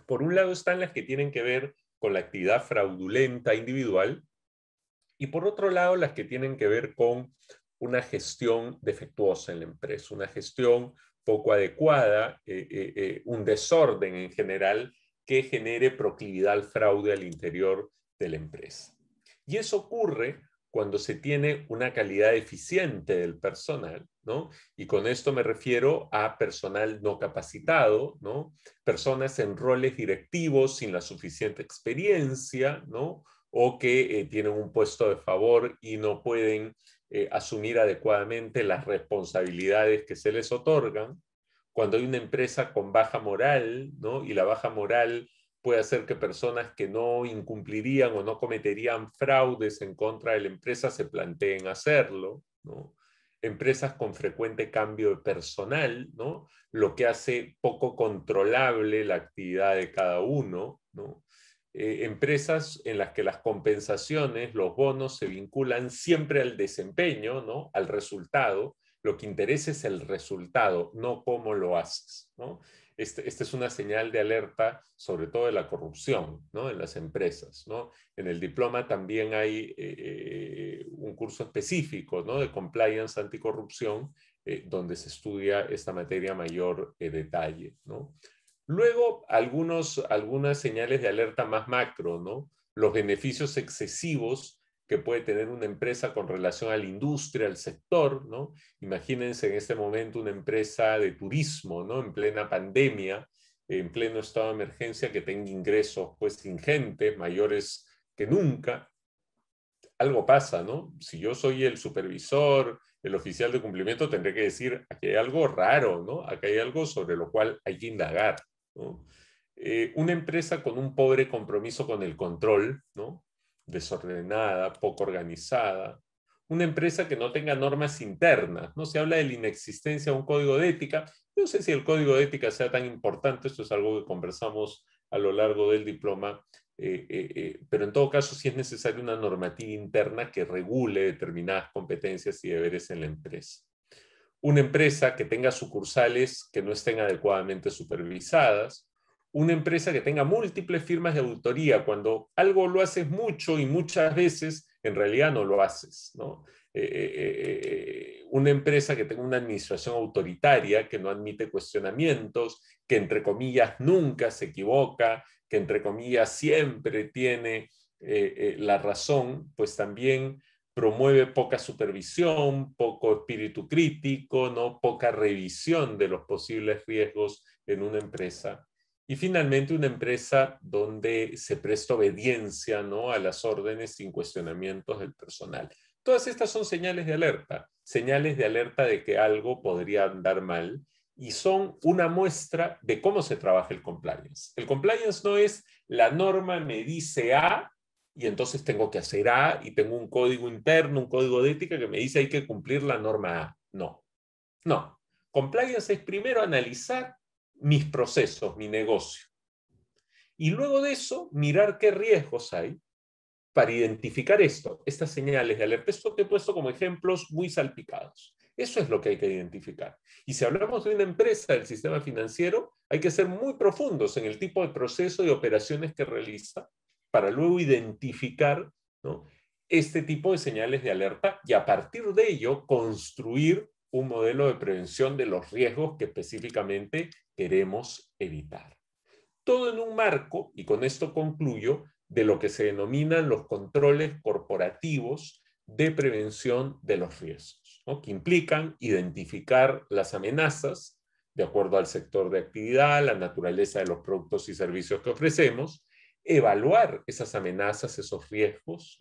Por un lado están las que tienen que ver con la actividad fraudulenta individual y por otro lado las que tienen que ver con una gestión defectuosa en la empresa, una gestión poco adecuada, eh, eh, eh, un desorden en general que genere proclividad al fraude al interior de la empresa. Y eso ocurre cuando se tiene una calidad eficiente del personal, ¿no? Y con esto me refiero a personal no capacitado, ¿no? Personas en roles directivos sin la suficiente experiencia, ¿no? O que eh, tienen un puesto de favor y no pueden eh, asumir adecuadamente las responsabilidades que se les otorgan. Cuando hay una empresa con baja moral, ¿no? Y la baja moral puede hacer que personas que no incumplirían o no cometerían fraudes en contra de la empresa se planteen hacerlo, ¿no? Empresas con frecuente cambio de personal, ¿no? Lo que hace poco controlable la actividad de cada uno, ¿no? Eh, empresas en las que las compensaciones, los bonos se vinculan siempre al desempeño, ¿no? Al resultado. Lo que interesa es el resultado, no cómo lo haces, ¿no? Este, esta este es una señal de alerta, sobre todo de la corrupción ¿no? en las empresas. ¿no? En el diploma también hay eh, eh, un curso específico ¿no? de compliance anticorrupción, eh, donde se estudia esta materia mayor detalle. Luego, algunos, algunas señales de alerta más macro, ¿no? los beneficios excesivos puede tener una empresa con relación a la industria, al sector, ¿no? Imagínense en este momento una empresa de turismo, ¿no? En plena pandemia, en pleno estado de emergencia, que tenga ingresos, pues, ingentes, mayores que nunca. Algo pasa, ¿no? Si yo soy el supervisor, el oficial de cumplimiento, tendré que decir, aquí hay algo raro, ¿no? aquí hay algo sobre lo cual hay que indagar, ¿no? Eh, una empresa con un pobre compromiso con el control, ¿no? desordenada, poco organizada, una empresa que no tenga normas internas, ¿no? Se habla de la inexistencia de un código de ética. No sé si el código de ética sea tan importante, esto es algo que conversamos a lo largo del diploma, eh, eh, eh, pero en todo caso sí es necesaria una normativa interna que regule determinadas competencias y deberes en la empresa. Una empresa que tenga sucursales que no estén adecuadamente supervisadas, una empresa que tenga múltiples firmas de auditoría, cuando algo lo haces mucho y muchas veces, en realidad no lo haces, eh, eh, eh, una empresa que tenga una administración autoritaria, que no admite cuestionamientos, que entre comillas nunca se equivoca, que entre comillas siempre tiene la razón, pues también promueve poca supervisión, poco espíritu crítico, ¿no? poca revisión de los posibles riesgos en una empresa. Y finalmente, una empresa donde se presta obediencia ¿no? a las órdenes sin cuestionamientos del personal. Todas estas son señales de alerta, señales de alerta de que algo podría andar mal y son una muestra de cómo se trabaja el compliance. El compliance no es la norma me dice A y entonces tengo que hacer A y tengo un código interno, un código de ética que me dice hay que cumplir la norma A. No, no. Compliance es primero analizar mis procesos, mi negocio. Y luego de eso, mirar qué riesgos hay para identificar esto, estas señales de alerta. Esto que he puesto como ejemplos muy salpicados. Eso es lo que hay que identificar. Y si hablamos de una empresa del sistema financiero, hay que ser muy profundos en el tipo de proceso y operaciones que realiza para luego identificar este tipo de señales de alerta y a partir de ello construir un modelo de prevención de los riesgos que específicamente queremos evitar. Todo en un marco, y con esto concluyo, de lo que se denominan los controles corporativos de prevención de los riesgos, que implican identificar las amenazas de acuerdo al sector de actividad, la naturaleza de los productos y servicios que ofrecemos, evaluar esas amenazas, esos riesgos,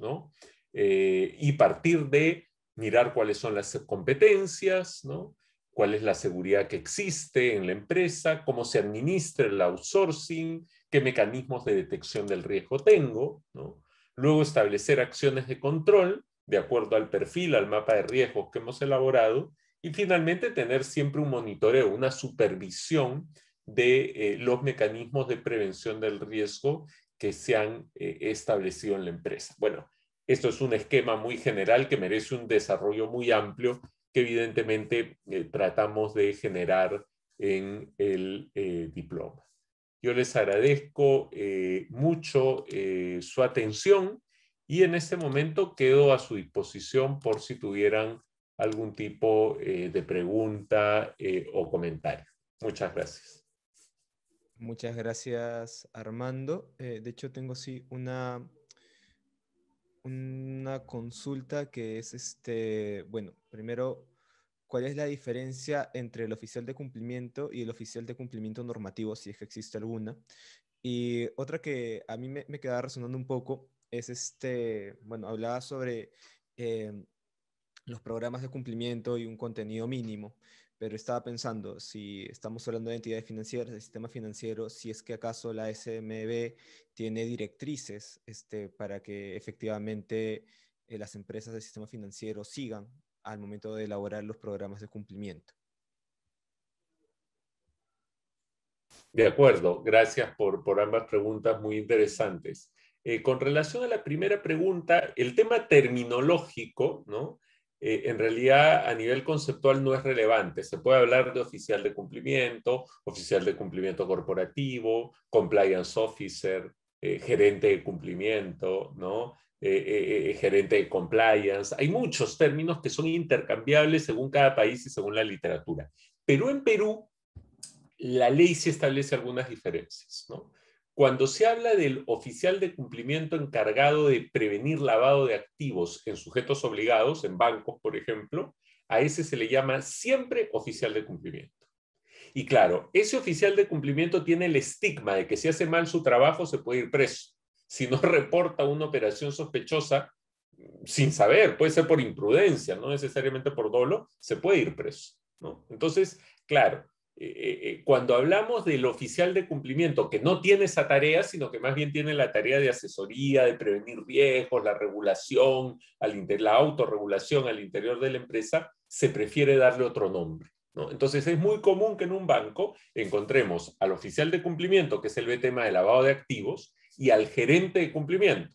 eh, y partir de mirar cuáles son las competencias, ¿no? cuál es la seguridad que existe en la empresa, cómo se administra el outsourcing, qué mecanismos de detección del riesgo tengo, luego establecer acciones de control de acuerdo al perfil, al mapa de riesgos que hemos elaborado y finalmente tener siempre un monitoreo, una supervisión de eh, los mecanismos de prevención del riesgo que se han eh, establecido en la empresa. Bueno, esto es un esquema muy general que merece un desarrollo muy amplio que evidentemente eh, tratamos de generar en el eh, diploma. Yo les agradezco eh, mucho su atención y en este momento quedo a su disposición por si tuvieran algún tipo de pregunta o comentario. Muchas gracias. Muchas gracias, Armando. de hecho, tengo sí una una consulta que es, este, bueno, primero, ¿cuál es la diferencia entre el oficial de cumplimiento y el oficial de cumplimiento normativo, si es que existe alguna? Y otra que a mí me, me quedaba resonando un poco es este, bueno, hablaba sobre eh, los programas de cumplimiento y un contenido mínimo pero estaba pensando, si estamos hablando de entidades financieras, del sistema financiero, si es que acaso la SMB tiene directrices este, para que efectivamente eh, las empresas del sistema financiero sigan al momento de elaborar los programas de cumplimiento. De acuerdo, gracias por, por ambas preguntas muy interesantes. Eh, con relación a la primera pregunta, el tema terminológico, ¿no? Eh, en realidad a nivel conceptual no es relevante. Se puede hablar de oficial de cumplimiento, oficial de cumplimiento corporativo, compliance officer, eh, gerente de cumplimiento, ¿no? Eh, gerente de compliance. Hay muchos términos que son intercambiables según cada país y según la literatura. Pero en Perú, la ley sí establece algunas diferencias, ¿no? Cuando se habla del oficial de cumplimiento encargado de prevenir lavado de activos en sujetos obligados, en bancos, por ejemplo, a ese se le llama siempre oficial de cumplimiento. Y claro, ese oficial de cumplimiento tiene el estigma de que si hace mal su trabajo se puede ir preso. Si no reporta una operación sospechosa mm, sin saber, puede ser por imprudencia, no necesariamente por dolo, se puede ir preso. Entonces, claro, eh, eh, cuando hablamos del oficial de cumplimiento, que no tiene esa tarea, sino que más bien tiene la tarea de asesoría, de prevenir riesgos, la regulación, la autorregulación al interior de la empresa, se prefiere darle otro nombre. Entonces es muy común que en un banco encontremos al oficial de cumplimiento, que es el tema de lavado de activos, y al gerente de cumplimiento.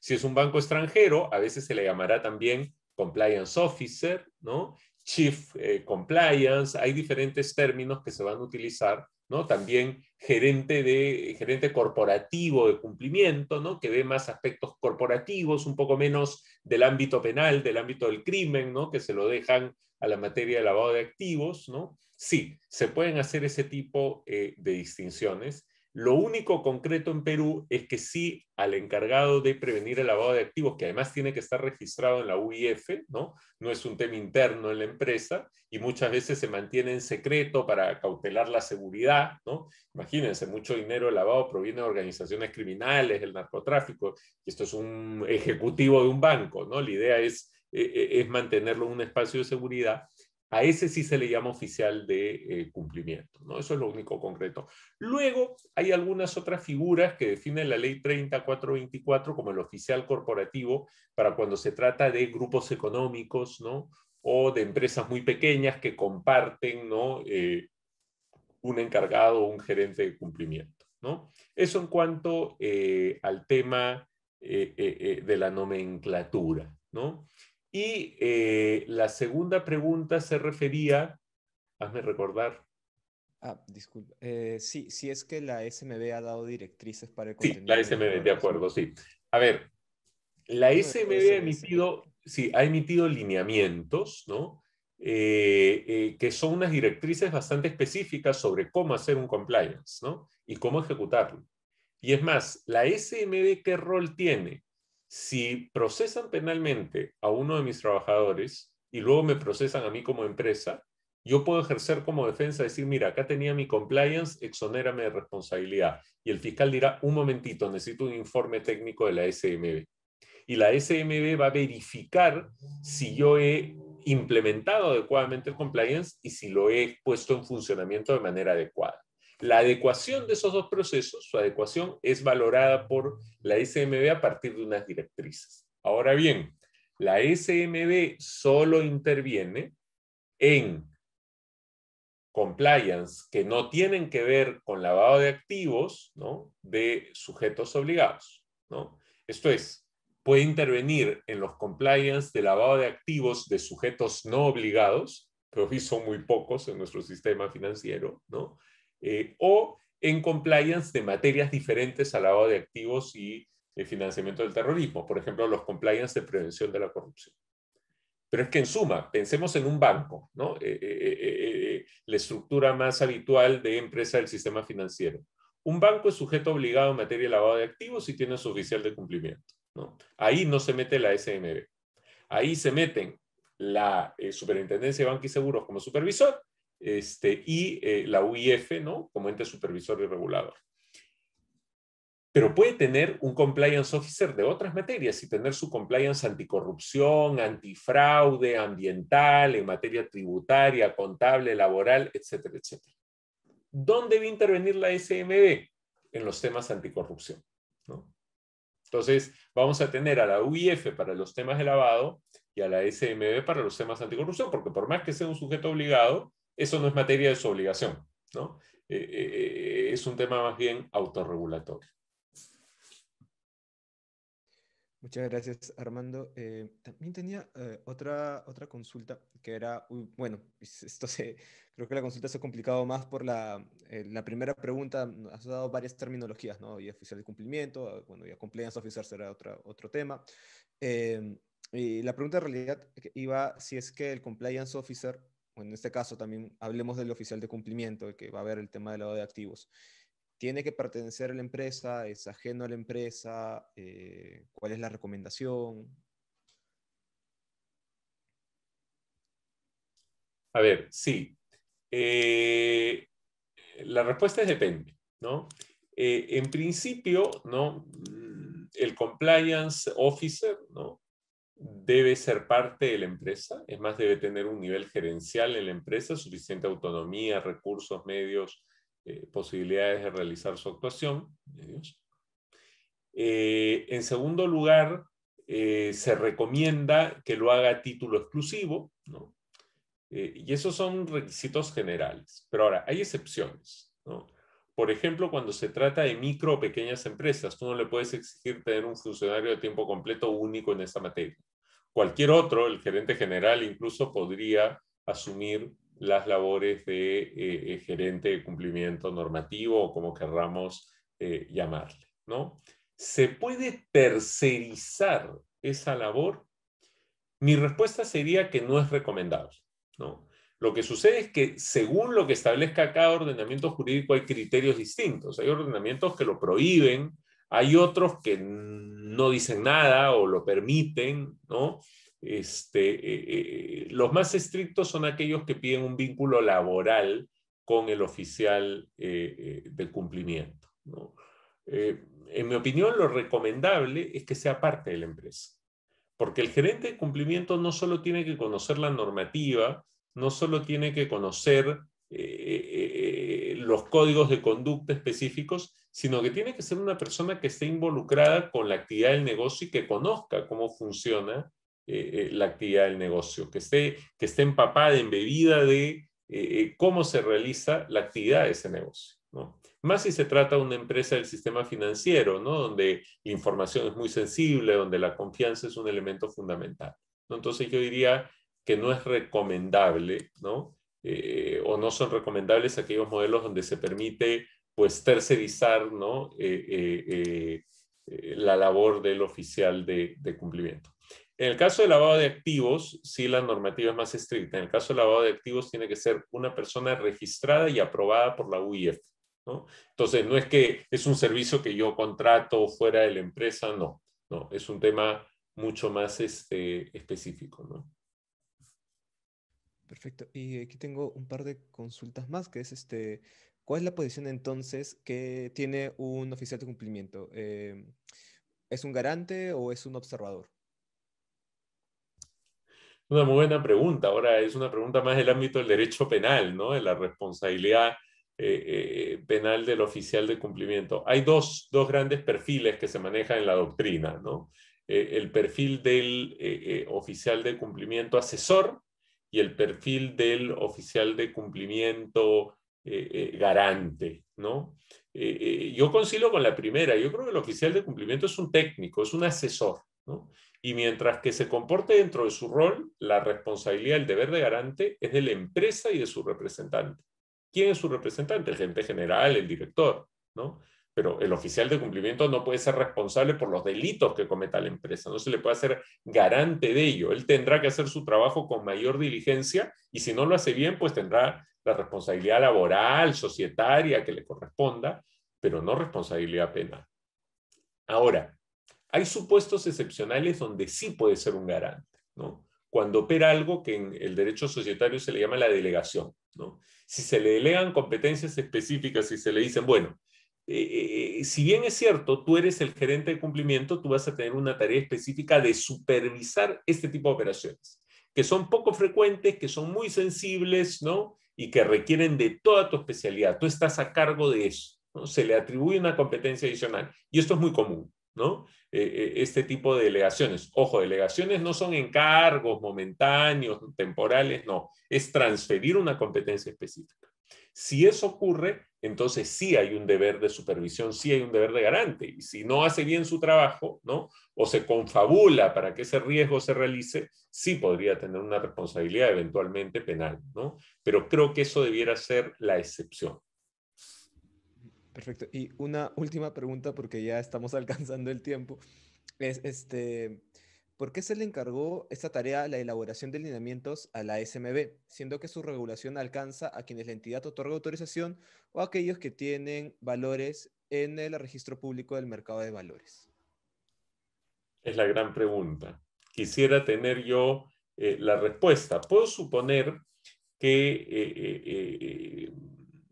Si es un banco extranjero, a veces se le llamará también compliance officer, ¿no? chief eh, compliance, hay diferentes términos que se van a utilizar, ¿no? También gerente, de, gerente corporativo de cumplimiento, ¿no? Que ve más aspectos corporativos, un poco menos del ámbito penal, del ámbito del crimen, ¿no? Que se lo dejan a la materia de lavado de activos, ¿no? Sí, se pueden hacer ese tipo eh, de distinciones lo único concreto en Perú es que sí al encargado de prevenir el lavado de activos, que además tiene que estar registrado en la UIF, ¿no? No es un tema interno en la empresa y muchas veces se mantiene en secreto para cautelar la seguridad, ¿no? Imagínense, mucho dinero lavado proviene de organizaciones criminales, el narcotráfico, y esto es un ejecutivo de un banco, ¿no? La idea es, eh, eh, es mantenerlo en un espacio de seguridad a ese sí se le llama oficial de eh, cumplimiento, ¿no? Eso es lo único concreto. Luego hay algunas otras figuras que definen la ley 3424 como el oficial corporativo para cuando se trata de grupos económicos, ¿no? O de empresas muy pequeñas que comparten, ¿no? Eh, un encargado o un gerente de cumplimiento, ¿no? Eso en cuanto eh, al tema de la nomenclatura, ¿no? Y eh, la segunda pregunta se refería, hazme recordar. Ah, disculpa. Eh, sí, si es que la SMB ha dado directrices para el contenido. Sí, la SMB, de acuerdo, sí. A ver, la SMB ha emitido, sí, ha emitido lineamientos, ¿no? Eh, que son unas directrices bastante específicas sobre cómo hacer un compliance, ¿no? Y cómo ejecutarlo. Y es más, la SMB, ¿qué rol tiene? si procesan penalmente a uno de mis trabajadores y luego me procesan a mí como empresa, yo puedo ejercer como defensa, decir, mira, acá tenía mi compliance, exonérame de responsabilidad. Y el fiscal dirá, un momentito, necesito un informe técnico de la SMB. Y la SMB va a verificar si yo he implementado adecuadamente el compliance y si lo he puesto en funcionamiento de manera adecuada. La adecuación de esos dos procesos, su adecuación es valorada por la SMB a partir de unas directrices. Ahora bien, la SMB solo interviene en compliance que no tienen que ver con lavado de activos ¿no? de sujetos obligados. ¿no? Esto es, puede intervenir en los compliance de lavado de activos de sujetos no obligados, pero hoy son muy pocos en nuestro sistema financiero, ¿no? Eh, o en compliance de materias diferentes al lavado de activos y el financiamiento del terrorismo, por ejemplo, los compliance de prevención de la corrupción. Pero es que en suma, pensemos en un banco, eh, eh, la estructura más habitual de empresa del sistema financiero. Un banco es sujeto obligado en materia de lavado de activos y tiene su oficial de cumplimiento. Ahí no se mete la SMB. Ahí se meten la Superintendencia de Banco y Seguros como supervisor este, y eh, la UIF, ¿no? Como ente supervisor y regulador. Pero puede tener un compliance officer de otras materias y tener su compliance anticorrupción, antifraude, ambiental, en materia tributaria, contable, laboral, etcétera, etcétera. ¿Dónde debe intervenir la SMB? En los temas anticorrupción, Entonces, vamos a tener a la UIF para los temas de lavado y a la SMB para los temas anticorrupción, porque por más que sea un sujeto obligado, eso no es materia de su obligación, ¿no? Eh, eh, eh, es un tema más bien autorregulatorio. Muchas gracias, Armando. también tenía otra, otra consulta que era, bueno, esto se, creo que la consulta se ha complicado más por la, la primera pregunta, has dado varias terminologías, ¿no? Y oficial de cumplimiento, bueno, ah, ya compliance officer será otra, otro tema. y la pregunta en realidad iba si es que el compliance officer en este caso también hablemos del oficial de cumplimiento, que va a ver el tema del lado de activos. ¿Tiene que pertenecer a la empresa? ¿Es ajeno a la empresa? Eh, ¿Cuál es la recomendación? A ver, sí. Eh, la respuesta es depende, ¿no? Eh, en principio, ¿no? Mm, el compliance officer, ¿no? debe ser parte de la empresa, es más, debe tener un nivel gerencial en la empresa, suficiente autonomía, recursos, medios, eh, posibilidades de realizar su actuación. Eh, en segundo lugar, eh, se recomienda que lo haga a título exclusivo, ¿no? y esos son requisitos generales, pero ahora, hay excepciones. ¿no? Por ejemplo, cuando se trata de micro o pequeñas empresas, tú no le puedes exigir tener un funcionario de tiempo completo único en esa materia. Cualquier otro, el gerente general incluso podría asumir las labores de eh, eh, gerente de cumplimiento normativo o como querramos eh, llamarle. ¿no? ¿Se puede tercerizar esa labor? Mi respuesta sería que no es recomendable. ¿no? Lo que sucede es que según lo que establezca cada ordenamiento jurídico hay criterios distintos. Hay ordenamientos que lo prohíben, hay otros que no dicen nada o lo permiten, ¿no? Este, eh, eh, eh, los más estrictos son aquellos que piden un vínculo laboral con el oficial de cumplimiento. en mi opinión, lo recomendable es que sea parte de la empresa, porque el gerente de cumplimiento no solo tiene que conocer la normativa, no solo tiene que conocer los códigos de conducta específicos, sino que tiene que ser una persona que esté involucrada con la actividad del negocio y que conozca cómo funciona eh, eh, la actividad del negocio, que esté, que esté empapada, embebida de eh, cómo se realiza la actividad de ese negocio. ¿no? Más si se trata de una empresa del sistema financiero, ¿no? donde la información es muy sensible, donde la confianza es un elemento fundamental. Entonces yo diría que no es recomendable ¿no? Eh, o no son recomendables aquellos modelos donde se permite pues tercerizar ¿no? Eh, eh, la labor del oficial de, cumplimiento. En el caso del lavado de activos, sí la normativa es más estricta. En el caso del lavado de activos tiene que ser una persona registrada y aprobada por la UIF. ¿no? Entonces, no es que es un servicio que yo contrato fuera de la empresa, no. No, es un tema mucho más este, específico. ¿no? Perfecto. Y aquí tengo un par de consultas más, que es este, ¿cuál es la posición entonces que tiene un oficial de cumplimiento? Eh, ¿Es un garante o es un observador? Una muy buena pregunta. Ahora es una pregunta más del ámbito del derecho penal, ¿no? De la responsabilidad eh, eh, penal del oficial de cumplimiento. Hay dos, dos, grandes perfiles que se manejan en la doctrina, ¿no? el perfil del oficial de cumplimiento asesor, y el perfil del oficial de cumplimiento eh, eh, garante, ¿no? Eh, yo concilio con la primera, yo creo que el oficial de cumplimiento es un técnico, es un asesor, ¿no? Y mientras que se comporte dentro de su rol, la responsabilidad, el deber de garante es de la empresa y de su representante. ¿Quién es su representante? El gente general, el director, ¿no? pero el oficial de cumplimiento no puede ser responsable por los delitos que cometa la empresa, no se le puede hacer garante de ello. Él tendrá que hacer su trabajo con mayor diligencia y si no lo hace bien, pues tendrá la responsabilidad laboral, societaria que le corresponda, pero no responsabilidad penal. Ahora, hay supuestos excepcionales donde sí puede ser un garante, ¿no? Cuando opera algo que en el derecho societario se le llama la delegación, ¿no? Si se le delegan competencias específicas y se le dicen, bueno, eh, eh, si bien es cierto, tú eres el gerente de cumplimiento, tú vas a tener una tarea específica de supervisar este tipo de operaciones, que son poco frecuentes, que son muy sensibles, ¿no? Y que requieren de toda tu especialidad. Tú estás a cargo de eso, ¿no? Se le atribuye una competencia adicional. Y esto es muy común, ¿no? Eh, este tipo de delegaciones. Ojo, delegaciones no son encargos momentáneos, temporales, no. Es transferir una competencia específica. Si eso ocurre, entonces sí hay un deber de supervisión, sí hay un deber de garante. Y si no hace bien su trabajo, ¿no? O se confabula para que ese riesgo se realice, sí podría tener una responsabilidad eventualmente penal, ¿no? Pero creo que eso debiera ser la excepción. Perfecto. Y una última pregunta, porque ya estamos alcanzando el tiempo. Es este. ¿Por qué se le encargó esta tarea la elaboración de lineamientos a la SMB, siendo que su regulación alcanza a quienes la entidad otorga autorización o a aquellos que tienen valores en el registro público del mercado de valores? Es la gran pregunta. Quisiera tener yo eh, la respuesta. Puedo suponer que eh, eh,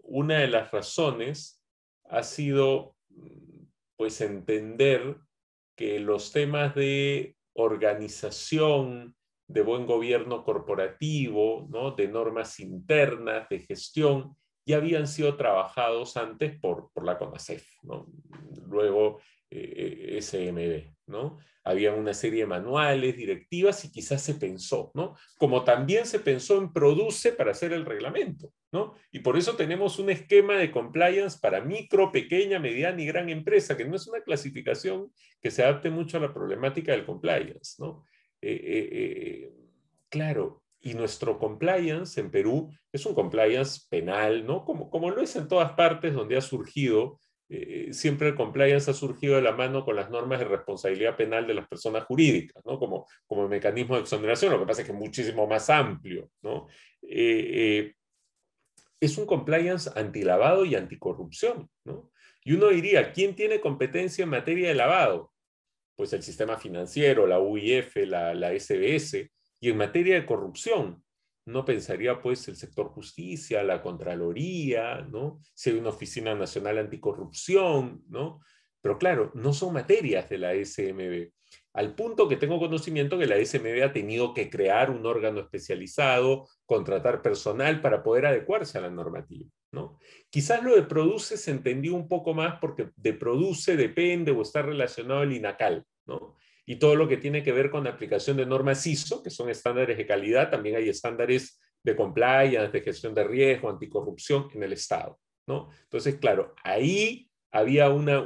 una de las razones ha sido mm, pues entender que los temas de organización, de buen gobierno corporativo, ¿no? de normas internas, de gestión, ya habían sido trabajados antes por, la CONACEF. Luego eh, eh, SMB, ¿no? Había una serie de manuales, directivas y quizás se pensó, ¿no? Como también se pensó en produce para hacer el reglamento, ¿no? Y por eso tenemos un esquema de compliance para micro, pequeña, mediana y gran empresa, que no es una clasificación que se adapte mucho a la problemática del compliance, ¿no? Eh, claro, y nuestro compliance en Perú es un compliance penal, ¿no? Como, como lo es en todas partes donde ha surgido eh, siempre el compliance ha surgido de la mano con las normas de responsabilidad penal de las personas jurídicas, ¿no? Como, como mecanismo de exoneración, lo que pasa es que es muchísimo más amplio, eh, eh, es un compliance antilavado y anticorrupción, Y uno diría, ¿quién tiene competencia en materia de lavado? Pues el sistema financiero, la UIF, la, la SBS, y en materia de corrupción, no pensaría pues el sector justicia, la Contraloría, ¿no? Si hay una Oficina Nacional Anticorrupción, ¿no? Pero claro, no son materias de la SMB. Al punto que tengo conocimiento que la SMB ha tenido que crear un órgano especializado, contratar personal para poder adecuarse a la normativa, ¿no? Quizás lo de produce se entendió un poco más porque de produce depende o está relacionado el INACAL, ¿no? y todo lo que tiene que ver con la aplicación de normas ISO, que son estándares de calidad, también hay estándares de compliance, de gestión de riesgo, anticorrupción en el Estado. ¿no? Entonces, claro, ahí había una,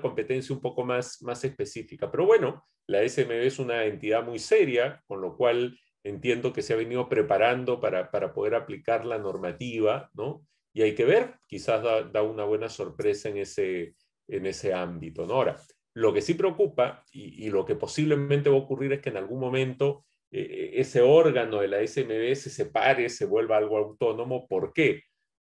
competencia un poco más, más específica. Pero bueno, la SMB es una entidad muy seria, con lo cual entiendo que se ha venido preparando para, poder aplicar la normativa, Y hay que ver, quizás da, una buena sorpresa en ese, en ese ámbito, ¿no? Lo que sí preocupa y, lo que posiblemente va a ocurrir es que en algún momento eh, e-, ese órgano de la SMB se separe, se vuelva algo autónomo. ¿Por qué?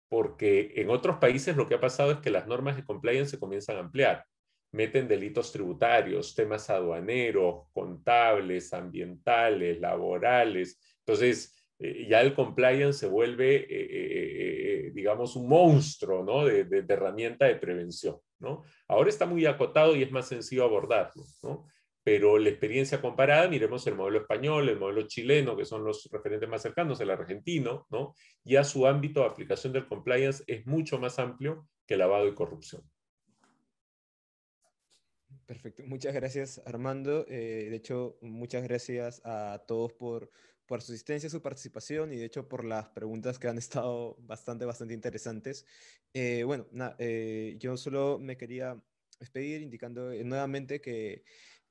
Porque en otros países lo que ha pasado es que las normas de compliance se comienzan a ampliar. Meten delitos tributarios, temas aduaneros, contables, ambientales, laborales. Entonces, eh, ya el compliance se vuelve, eh, digamos, un monstruo de herramienta de prevención. Ahora está muy acotado y es más sencillo abordarlo, Pero la experiencia comparada, miremos el modelo español, el modelo chileno, que son los referentes más cercanos, el argentino, Ya su ámbito de aplicación del compliance es mucho más amplio que lavado y corrupción. Perfecto. Muchas gracias, Armando. Eh, de hecho, muchas gracias a todos por por su asistencia, su participación y de hecho por las preguntas que han estado bastante, bastante interesantes. Eh, bueno, eh, yo solo me quería despedir indicando eh, nuevamente que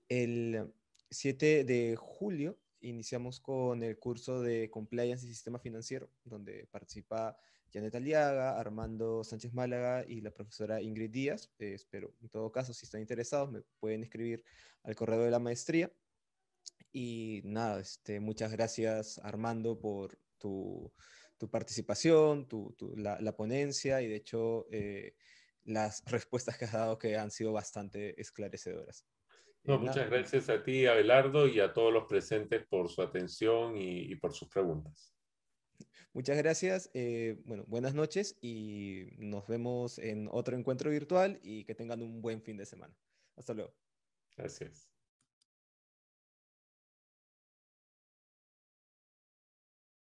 el 7 de julio iniciamos con el curso de Compliance y Sistema Financiero, donde participa Janet Aliaga, Armando Sánchez Málaga y la profesora Ingrid Díaz. espero, en todo caso, si están interesados, me pueden escribir al correo de la maestría. Y nada, este, muchas gracias Armando por tu, tu participación, tu, la, la, ponencia y de hecho eh, las respuestas que has dado que han sido bastante esclarecedoras. No, muchas pues. gracias a ti, Abelardo, y a todos los presentes por su atención y, por sus preguntas. Muchas gracias, eh, bueno, buenas noches y nos vemos en otro encuentro virtual y que tengan un buen fin de semana. Hasta luego. Gracias.